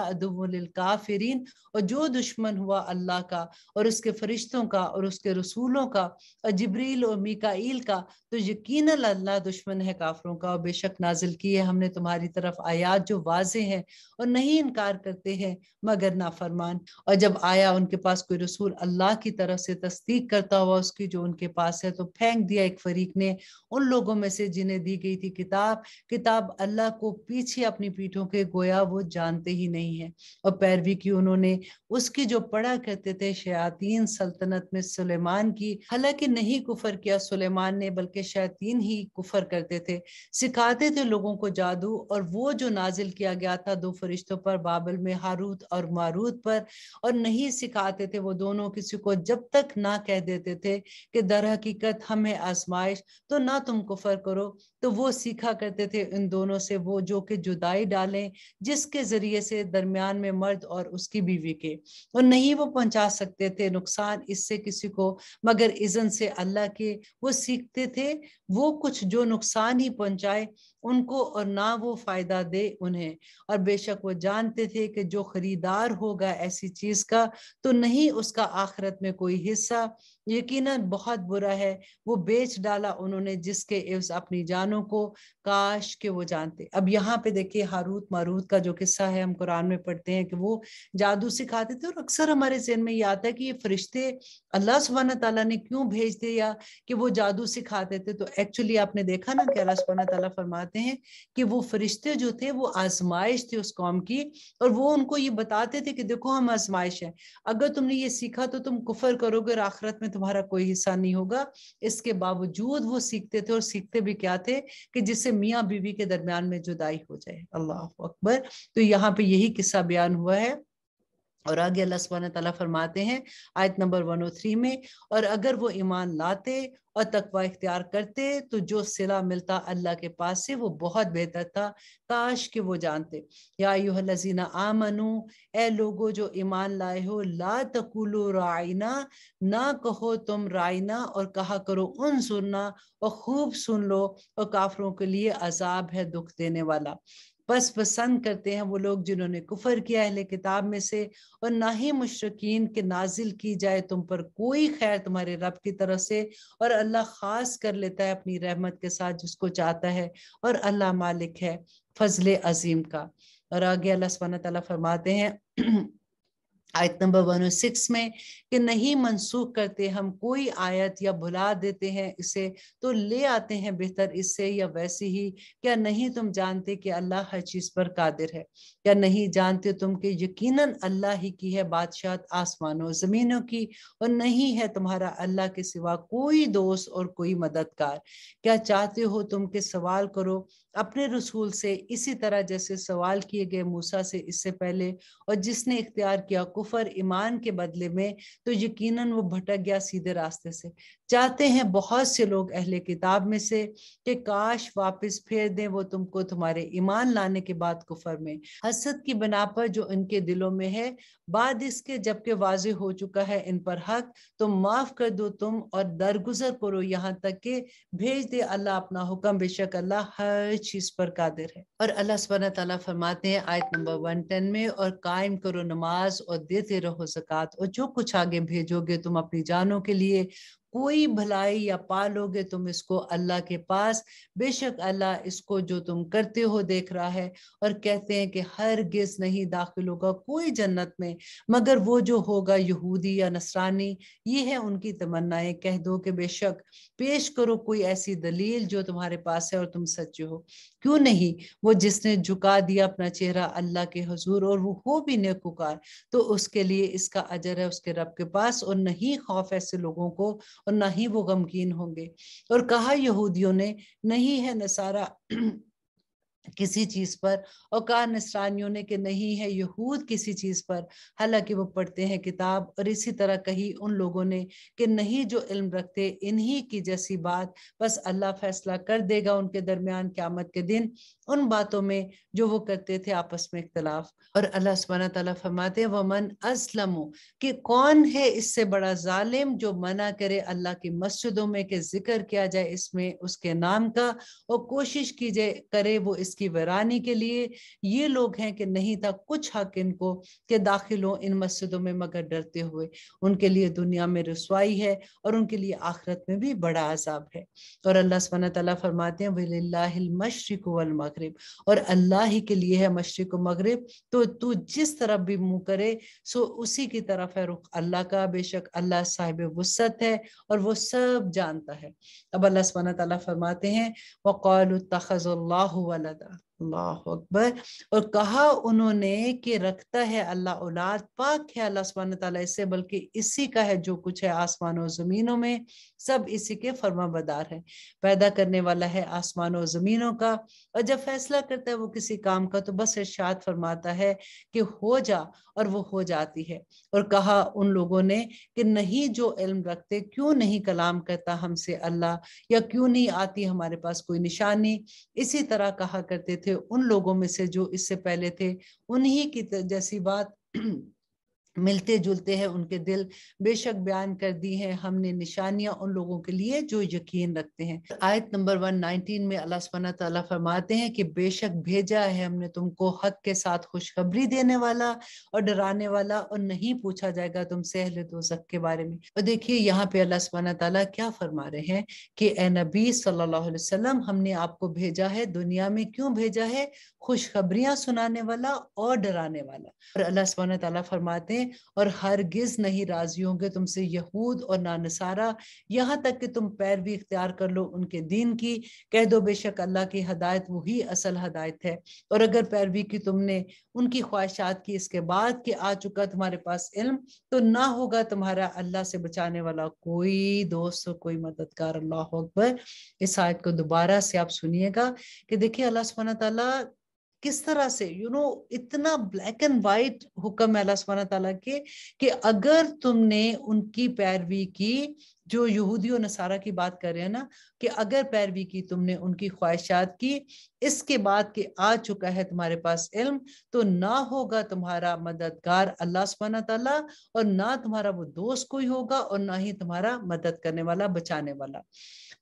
अदब काफरीन और जो दुश्मन हुआ अल्लाह का और उसके फरिश्तों का और उसके रसूलों का और जबरील और मीकाईल का तो यकीन यकीन अल्लाह दुश्मन है काफरों का और बेशक नाजिल की है हमने तुम्हारी तरफ आयात जो वाजे हैं और नहीं इनकार करते हैं मगर नाफरमान और जब आया उनके पास कोई रसूल अल्लाह की तरफ से तस्दीक करता हुआ उसकी जो उनके पास है तो फेंक दिया एक फरीक ने उन लोगों में से जिन्हें दी गई थी किताब किताब अल्लाह को पीछे अपनी पीठों के गोया वो जानते ही नहीं है और पैरवी की उन्होंने उसकी जो पढ़ा करते थे शयातीन सल्तनत में सुलेमान की हालांकि नहीं कुफर किया सुलेमान ने बल्कि शायद शयातीन ही कुफर करते थे सिखाते थे लोगों को जादू और वो जो नाजिल किया गया था दो फरिश्तों पर बाबल में हारूत और मारूत पर और नहीं सिखाते थे वो दोनों किसी को जब तक ना कह देते थे कि दर हकीकत हमें आजमाइश तो ना तुम कुफर करो तो वो सीखा करते थे इन दोनों से वो जो कि जुदाई डालें जिसके ज़रिए से दरमियान में मर्द और उसकी बीवी के और नहीं वो पहुंचा सकते थे नुकसान इससे किसी को मगर इज़न से अल्लाह के वो सीखते थे वो कुछ जो नुकसान ही पहुंचाए उनको और ना वो फायदा दे उन्हें और बेशक वो जानते थे कि जो खरीदार होगा ऐसी चीज का तो नहीं उसका आखिरत में कोई हिस्सा यकीनन बहुत बुरा है वो बेच डाला उन्होंने जिसके इस अपनी जानों को काश के वो जानते अब यहाँ पे देखिए हारूत मारूत का जो किस्सा है हम कुरान में पढ़ते हैं कि वो जादू सिखाते थे और अक्सर हमारे जहन में ये आता है कि ये फरिश्ते अल्लाह सुबहान तला ने क्यों भेज दिया कि वो जादू सिखाते थे तो एक्चुअली आपने देखा ना कि अल्लाह सुबहान तला फरमाते बताते हैं कि वो फरिश्ते जो थे वो आजमाइश थे उस कौम की और वो उनको ये बताते थे कि देखो हम आजमाइश है अगर तुमने ये सीखा तो तुम कुफर करोगे और आखिरत में तुम्हारा कोई हिस्सा नहीं होगा इसके बावजूद वो सीखते थे और सीखते भी क्या थे कि जिससे मियाँ बीवी के दरम्यान में जुदाई हो जाए अल्लाह अकबर तो यहाँ पे यही किस्सा बयान हुआ है और आगे अल्लाह सुबहाना तला फरमाते हैं आयत नंबर 103 में और अगर वो ईमान लाते और तकवा इख्तियार करते तो जो सिला मिलता अल्लाह के पास से वो बहुत बेहतर था काश के वो जानते या लजीना आमनु ए लोगो जो ईमान लाए हो ला तकुलो रायना ना कहो तुम रायना और कहा करो उन सुनना और खूब सुन लो और काफरों के लिए अजाब है दुख देने वाला बस पसंद करते हैं वो लोग जिन्होंने कुफर किया अहले किताब में से और ना ही मुशरकिन के नाजिल की जाए तुम पर कोई खैर तुम्हारे रब की तरफ से और अल्लाह खास कर लेता है अपनी रहमत के साथ जिसको चाहता है और अल्लाह मालिक है फजल अजीम का और आगे अल्लाह सुबहाना फरमाते हैं आयत नंबर 106 में कि नहीं मनसूख करते हम कोई आयत या भुला देते हैं इसे तो ले आते हैं बेहतर इससे या वैसे ही क्या नहीं तुम जानते कि अल्लाह हर चीज पर कादिर है क्या नहीं जानते तुम कि यकीनन अल्लाह ही की है बादशाह आसमानों जमीनों की और नहीं है तुम्हारा अल्लाह के सिवा कोई दोस्त और कोई मददगार क्या चाहते हो तुम के सवाल करो अपने रसूल से इसी तरह जैसे सवाल किए गए मूसा से इससे पहले और जिसने इख्तियार किया कुफर ईमान के बदले में तो यकीनन वो भटक गया सीधे रास्ते से चाहते हैं बहुत से लोग अहले किताब में से कि काश वापस फेर दें वो तुमको तुम्हारे ईमान लाने के बाद कुफर में हसद की बना पर जो इनके दिलों में है बाद इसके जबकि वाज हो चुका है इन पर हक तो माफ कर दो तुम और दरगुजर करो यहाँ तक के भेज दे अल्लाह अपना हुक्म बेशक अल्लाह हर चीज पर कादिर है और अल्लाह सब तला फरमाते हैं आयत नंबर वन टेन में और कायम करो नमाज और देते रहो जक़ात और जो कुछ आगे भेजोगे तुम अपनी जानों के लिए कोई भलाई या पालोगे तुम इसको अल्लाह के पास बेशक अल्लाह इसको जो तुम करते हो देख रहा है और कहते हैं कि हर गिज नहीं दाखिल होगा कोई जन्नत में मगर वो जो होगा यहूदी या नसरानी ये है उनकी तमन्नाएं कह दो कि बेशक पेश करो कोई ऐसी दलील जो तुम्हारे पास है और तुम सच्चे हो क्यों नहीं वो जिसने झुका दिया अपना चेहरा अल्लाह के हजूर और वो हो भी नेकोकार तो उसके लिए इसका अजर है उसके रब के पास और नहीं खौफ ऐसे लोगों को और ना ही वो गमगीन होंगे और कहा यहूदियों ने नहीं है नसारा किसी चीज पर और कहा निसरानियों ने कि नहीं है यहूद किसी चीज पर हालांकि वो पढ़ते हैं किताब और इसी तरह कही उन लोगों ने कि नहीं जो इल्म रखते इन्हीं की जैसी बात बस अल्लाह फैसला कर देगा उनके दरमियान क्यामत के दिन उन बातों में जो वो करते थे आपस में इख्तलाफ और अल्लाह सुबह तला फरमाते मन असलम कि कौन है इससे बड़ा जालिम जो मना करे अल्लाह की मस्जिदों में के जिक्र किया जाए इसमें उसके नाम का और कोशिश की जाए करे वो इस इसकी वरानी के लिए ये लोग हैं कि नहीं था कुछ हक इनको के दाखिल हो इन मस्जिदों में मगर डरते हुए उनके लिए दुनिया में रसवाई है और उनके लिए आखरत में भी बड़ा अजाब है और अल्लाह सब तला फरमाते हैं वाल मगरब और अल्लाह ही के लिए है मशरक मगरब तो तू जिस तरफ भी मुंह करे सो उसी की तरफ है रुख अल्लाह का बेशक अल्लाह साहिब वसत है और वो सब जानता है अब अल्लाह सब तला फरमाते हैं वक़ौल तखज़ल्ला अल्लाह अकबर और कहा उन्होंने कि रखता है अल्लाह औलाद पाक है अल्लाह सुबहान तला इससे बल्कि इसी का है जो कुछ है आसमान और ज़मीनों में सब इसी के बदार है पैदा करने वाला है आसमान और ज़मीनों का और जब फैसला करता है वो किसी काम का तो बस इर्शाद फरमाता है कि हो जा और वो हो जाती है और कहा उन लोगों ने कि नहीं जो इल्म रखते क्यों नहीं कलाम करता हमसे अल्लाह या क्यों नहीं आती हमारे पास कोई निशानी इसी तरह कहा करते थे थे उन लोगों में से जो इससे पहले थे उन्हीं की जैसी बात मिलते जुलते हैं उनके दिल बेशक बयान कर दी है हमने निशानियां उन लोगों के लिए जो यकीन रखते हैं आयत नंबर 119 में अल्लाह सुबहाना तला फरमाते हैं कि बेशक भेजा है हमने तुमको हक के साथ खुशखबरी देने वाला और डराने वाला और नहीं पूछा जाएगा तुमसे तो सक के बारे में और देखिए यहाँ पे अल्लाह सुबहाना तला क्या फरमा रहे हैं कि ए नबी सल्लाम हमने आपको भेजा है दुनिया में क्यों भेजा है खुशखबरियां सुनाने वाला और डराने वाला और अल्लाह सुबहाना तला फरमाते हैं हैं और हरगिज नहीं राजी होंगे तुमसे यहूद और नानसारा यहाँ तक कि तुम पैरवी इख्तियार कर लो उनके दीन की कह दो बेशक अल्लाह की हदायत वही असल हदायत है और अगर पैरवी की तुमने उनकी ख्वाहिशात की इसके बाद कि आ चुका तुम्हारे पास इल्म तो ना होगा तुम्हारा अल्लाह से बचाने वाला कोई दोस्त कोई मददगार अल्लाह अकबर इस आयत को दोबारा से आप सुनिएगा कि देखिए अल्लाह सुबहाना तला किस तरह से यू you नो know, इतना ब्लैक एंड वाइट हुक्म है अल्लाह सुबहाना तला के कि अगर तुमने उनकी पैरवी की जो यहूदी और नसारा की बात कर रहे हैं ना कि अगर पैरवी की तुमने उनकी ख्वाहिशात की इसके बाद कि आ चुका है तुम्हारे पास इल्म तो ना होगा तुम्हारा मददगार अल्लाह सुबहाना तला और ना तुम्हारा वो दोस्त कोई होगा और ना ही तुम्हारा मदद करने वाला बचाने वाला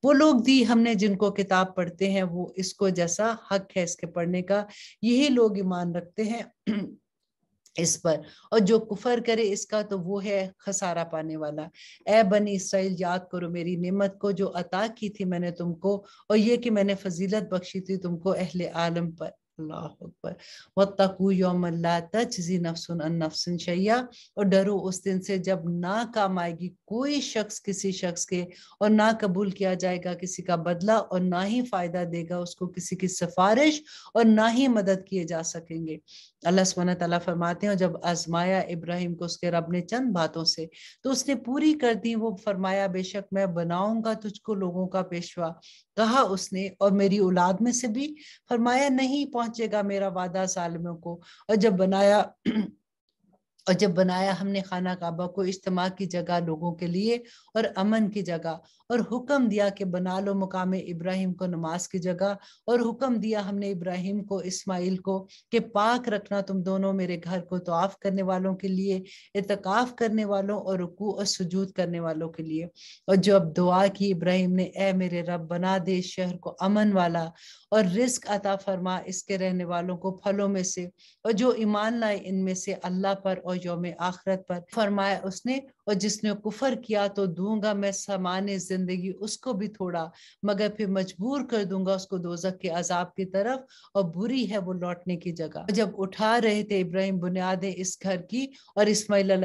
वो लोग दी हमने जिनको किताब पढ़ते हैं वो इसको जैसा हक है इसके पढ़ने का यही लोग ईमान रखते हैं इस पर और जो कुफर करे इसका तो वो है खसारा पाने वाला ए बनी इसराइल याद करो मेरी नेमत को जो अता की थी मैंने तुमको और ये कि मैंने फजीलत बख्शी थी तुमको अहले आलम पर अल्लाह अकबर योम तजी नफसन नफसन शैया और डरो उस दिन से जब ना काम आएगी कोई शख्स किसी शख्स के और ना कबूल किया जाएगा किसी का बदला और ना ही फायदा देगा उसको किसी की सिफारिश और ना ही मदद किए जा सकेंगे अल्लाह सुबहाना तला फरमाते हैं जब आजमाया इब्राहिम को उसके रब ने चंद बातों से तो उसने पूरी कर दी वो फरमाया बेशक मैं बनाऊंगा तुझको लोगों का पेशवा कहा उसने और मेरी औलाद में से भी फरमाया नहीं पहुंच पहुंचेगा मेरा वादा सालमियों को और जब बनाया और जब बनाया हमने खाना काबा को इज्तम की जगह लोगों के लिए और अमन की जगह और हुक्म दिया कि बना लो मुकाम इब्राहिम को नमाज की जगह और हुक्म दिया हमने इब्राहिम को इस्माइल को कि पाक रखना तुम दोनों मेरे घर को आफ करने वालों के लिए इतकाफ़ करने वालों और रुकू और सजूद करने वालों के लिए और जो अब दुआ की इब्राहिम ने ए मेरे रब बना दे शहर को अमन वाला और रिस्क अता फरमा इसके रहने वालों को फलों में से और जो ईमान लाए इनमें से अल्लाह पर और और योम आखरत पर फरमाया उसने और जिसने कुफर किया तो दूंगा मैं समान जिंदगी उसको भी थोड़ा मगर फिर मजबूर कर दूंगा उसको दोजक के अजाब की तरफ और बुरी है वो लौटने की जगह जब उठा रहे थे इब्राहिम बुनियादे इस घर की और इसमाईल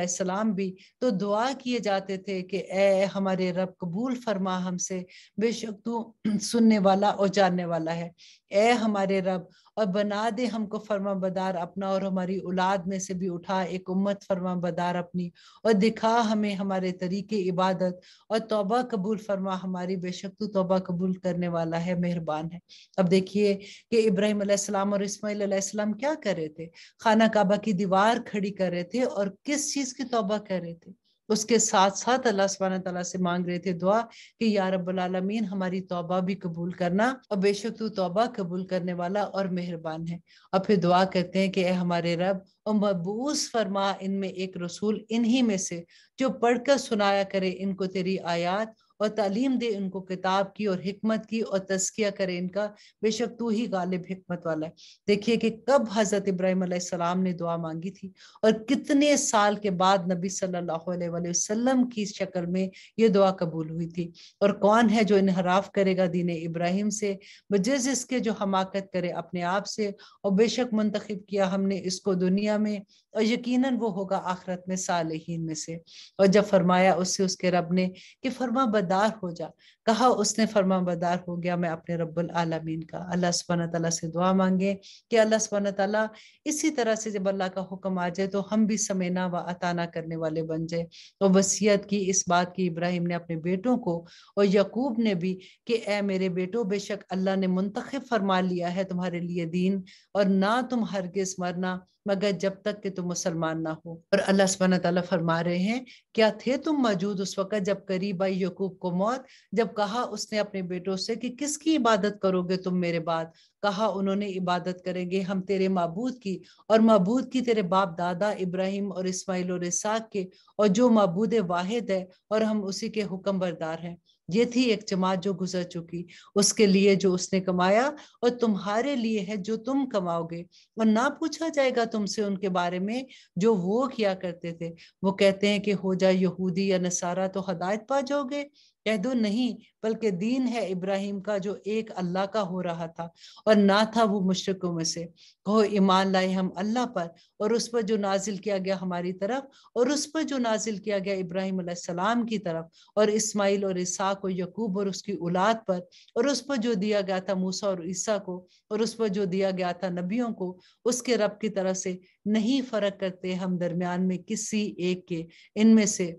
भी तो दुआ किए जाते थे कि ए हमारे रब कबूल फरमा हमसे बेशक तू सुनने वाला और जानने वाला है ए हमारे रब और बना दे हमको फर्मा बदार अपना और हमारी औलाद में से भी उठा एक उम्मत फर्मा बदार अपनी और दिखा हमें हमारे तरीके इबादत और तोबा कबूल फरमा हमारी बेशक तू तोबा कबूल करने वाला है मेहरबान है अब देखिए कि इब्राहिम अलैहिस्सलाम और अलैहिस्सलाम क्या कर रहे थे खाना काबा की दीवार खड़ी कर रहे थे और किस चीज़ की तोबा कर रहे थे उसके साथ साथ अल्लाह सुबहान तला से मांग रहे थे दुआ कि या रबालमीन हमारी तोबा भी कबूल करना और बेशक तू तोबा कबूल करने वाला और मेहरबान है और फिर दुआ करते हैं कि ए हमारे रब और मबूस फरमा इनमें एक रसूल इन्हीं में से जो पढ़कर सुनाया करे इनको तेरी आयात और तालीम दे उनको किताब की और हमत की और तस्किया करे इनका बेशक तू ही गालिब हमत वाला है देखिए कि कब हज़रत इब्राहिम सलाम ने दुआ मांगी थी और कितने साल के बाद नबी सल्लल्लाहु अलैहि की शक्ल में ये दुआ कबूल हुई थी और कौन है जो इनहराफ करेगा दीन इब्राहिम से बजिज इसके जो हमाकत करे अपने आप से और बेशक मंतखब किया हमने इसको दुनिया में और यकीनन वो होगा आखरत में साल में से और जब फरमाया उससे उसके रब ने कि फरमा बद बरदार हो जा कहा उसने फरमा बरदार हो गया मैं अपने रब्बुल आलमीन का अल्लाह सुबहाना तला से दुआ मांगे कि अल्लाह सुबहाना तला इसी तरह से जब अल्लाह का हुक्म आ जाए तो हम भी समेना व अताना करने वाले बन जाए तो वसीयत की इस बात की इब्राहिम ने अपने बेटों को और यकूब ने भी कि ए मेरे बेटो बेशक अल्लाह ने मुंतखब फरमा लिया है तुम्हारे लिए दीन और ना तुम हरगिज मरना मगर जब तक कि तुम मुसलमान ना हो और अल्लाह सुबहाना तला फरमा रहे हैं क्या थे तुम मौजूद उस वक़्त जब करीब आई यकूब को मौत जब कहा उसने अपने बेटों से कि किसकी इबादत करोगे तुम मेरे बाद कहा उन्होंने इबादत करेंगे हम तेरे मबूद की और मबूद की तेरे बाप दादा इब्राहिम और इसमाइल और इसाक के और जो मबूद वाहिद है और हम उसी के हुक्म बरदार हैं ये थी एक जमात जो गुजर चुकी उसके लिए जो उसने कमाया और तुम्हारे लिए है जो तुम कमाओगे और ना पूछा जाएगा तुमसे उनके बारे में जो वो किया करते थे वो कहते हैं कि हो जाए यहूदी या नसारा तो हदायत पा जाओगे कह दो नहीं बल्कि दीन है इब्राहिम का जो एक अल्लाह का हो रहा था और ना था वो मुशरकों में से कहो ईमान लाए हम अल्लाह पर और उस पर जो नाजिल किया गया हमारी तरफ और उस पर जो नाजिल किया गया इब्राहिम सलाम की तरफ और इस्माइल और ईसा को यकूब और उसकी औलाद पर और उस पर जो दिया गया था मूसा और ईसा को और उस पर जो दिया गया था नबियों को उसके रब की तरफ से नहीं फर्क करते हम दरमियान में किसी एक के इनमें से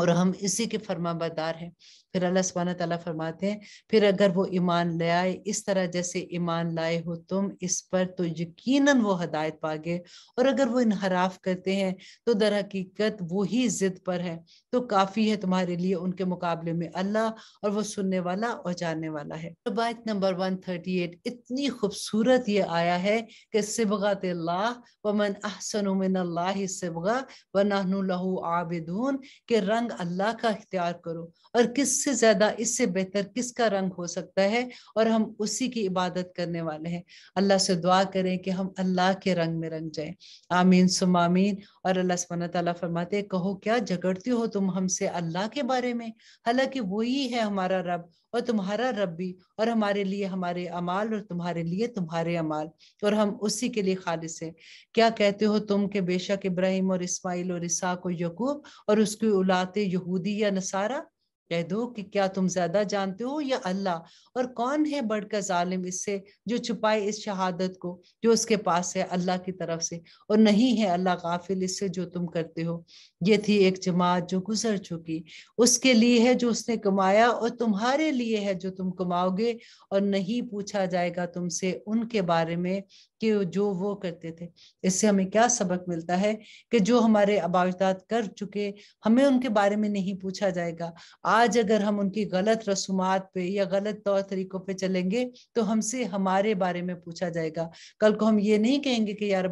और हम इसी के फर्मा बदार हैं फिर अल्लाह सुबहान तला फरमाते हैं फिर अगर वो ईमान ले आए इस तरह जैसे ईमान लाए हो तुम इस पर तो यकीन वो हदायत पा गए और अगर वो इनहराफ करते हैं तो दर हकीकत वो ही जिद पर है तो काफ़ी है तुम्हारे लिए उनके मुकाबले में अल्लाह और वो सुनने वाला और जानने वाला है तो बात नंबर वन थर्टी एट इतनी खूबसूरत ये आया है कि सिबगत वमन अहसन सिबगा व लहू आबिदून के रंग अल्लाह का इख्तियार करो और किस उससे ज्यादा इससे बेहतर किसका रंग हो सकता है और हम उसी की इबादत करने वाले हैं अल्लाह से दुआ करें कि हम अल्लाह के रंग में रंग जाए आमीन आमीन और अल्लाह सुबह तला फरमाते कहो क्या झगड़ती हो तुम हमसे अल्लाह के बारे में हालांकि वही है हमारा रब और तुम्हारा रब भी और हमारे लिए हमारे अमाल और तुम्हारे लिए तुम्हारे अमाल और हम उसी के लिए खालिश हैं क्या कहते हो तुम के बेशक इब्राहिम और इस्माइल और इसाक और यकूब और उसकी उलाते यहूदी या नसारा कह दो कि क्या तुम ज्यादा जानते हो या अल्लाह और कौन है बढ़कर जालिम इससे जो छुपाए इस शहादत को जो उसके पास है अल्लाह की तरफ से और नहीं है अल्लाह गाफिल इससे जो तुम करते हो ये थी एक जमात जो गुजर चुकी उसके लिए है जो उसने कमाया और तुम्हारे लिए है जो तुम कमाओगे और नहीं पूछा जाएगा तुमसे उनके बारे में कि जो वो करते थे इससे हमें क्या सबक मिलता है कि जो हमारे अबाजदाद कर चुके हमें उनके बारे में नहीं पूछा जाएगा आज अगर हम उनकी गलत रसूमात पे या गलत तौर तरीकों पे चलेंगे तो हमसे हमारे बारे में पूछा जाएगा कल को हम ये नहीं कहेंगे कि या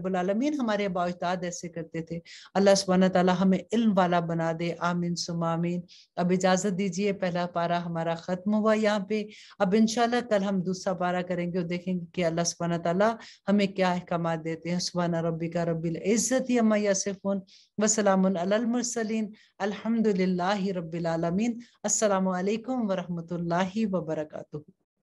हमारे अबाजदाद ऐसे करते थे अल्लाह सुबहाना तला हमें इल्म वाला बना दे आमीन सुमामीन अब इजाज़त दीजिए पहला पारा हमारा ख़त्म हुआ यहाँ पे अब इनशाला कल हम दूसरा पारा करेंगे और देखेंगे कि अल्लाह सुबहाना तला ہمیں کیا احکامات دیتے ہیں سبحان ربی کا رب العزت یا میا سفون وسلام علی المرسلین الحمد للہ رب العالمین السلام علیکم ورحمۃ اللہ وبرکاتہ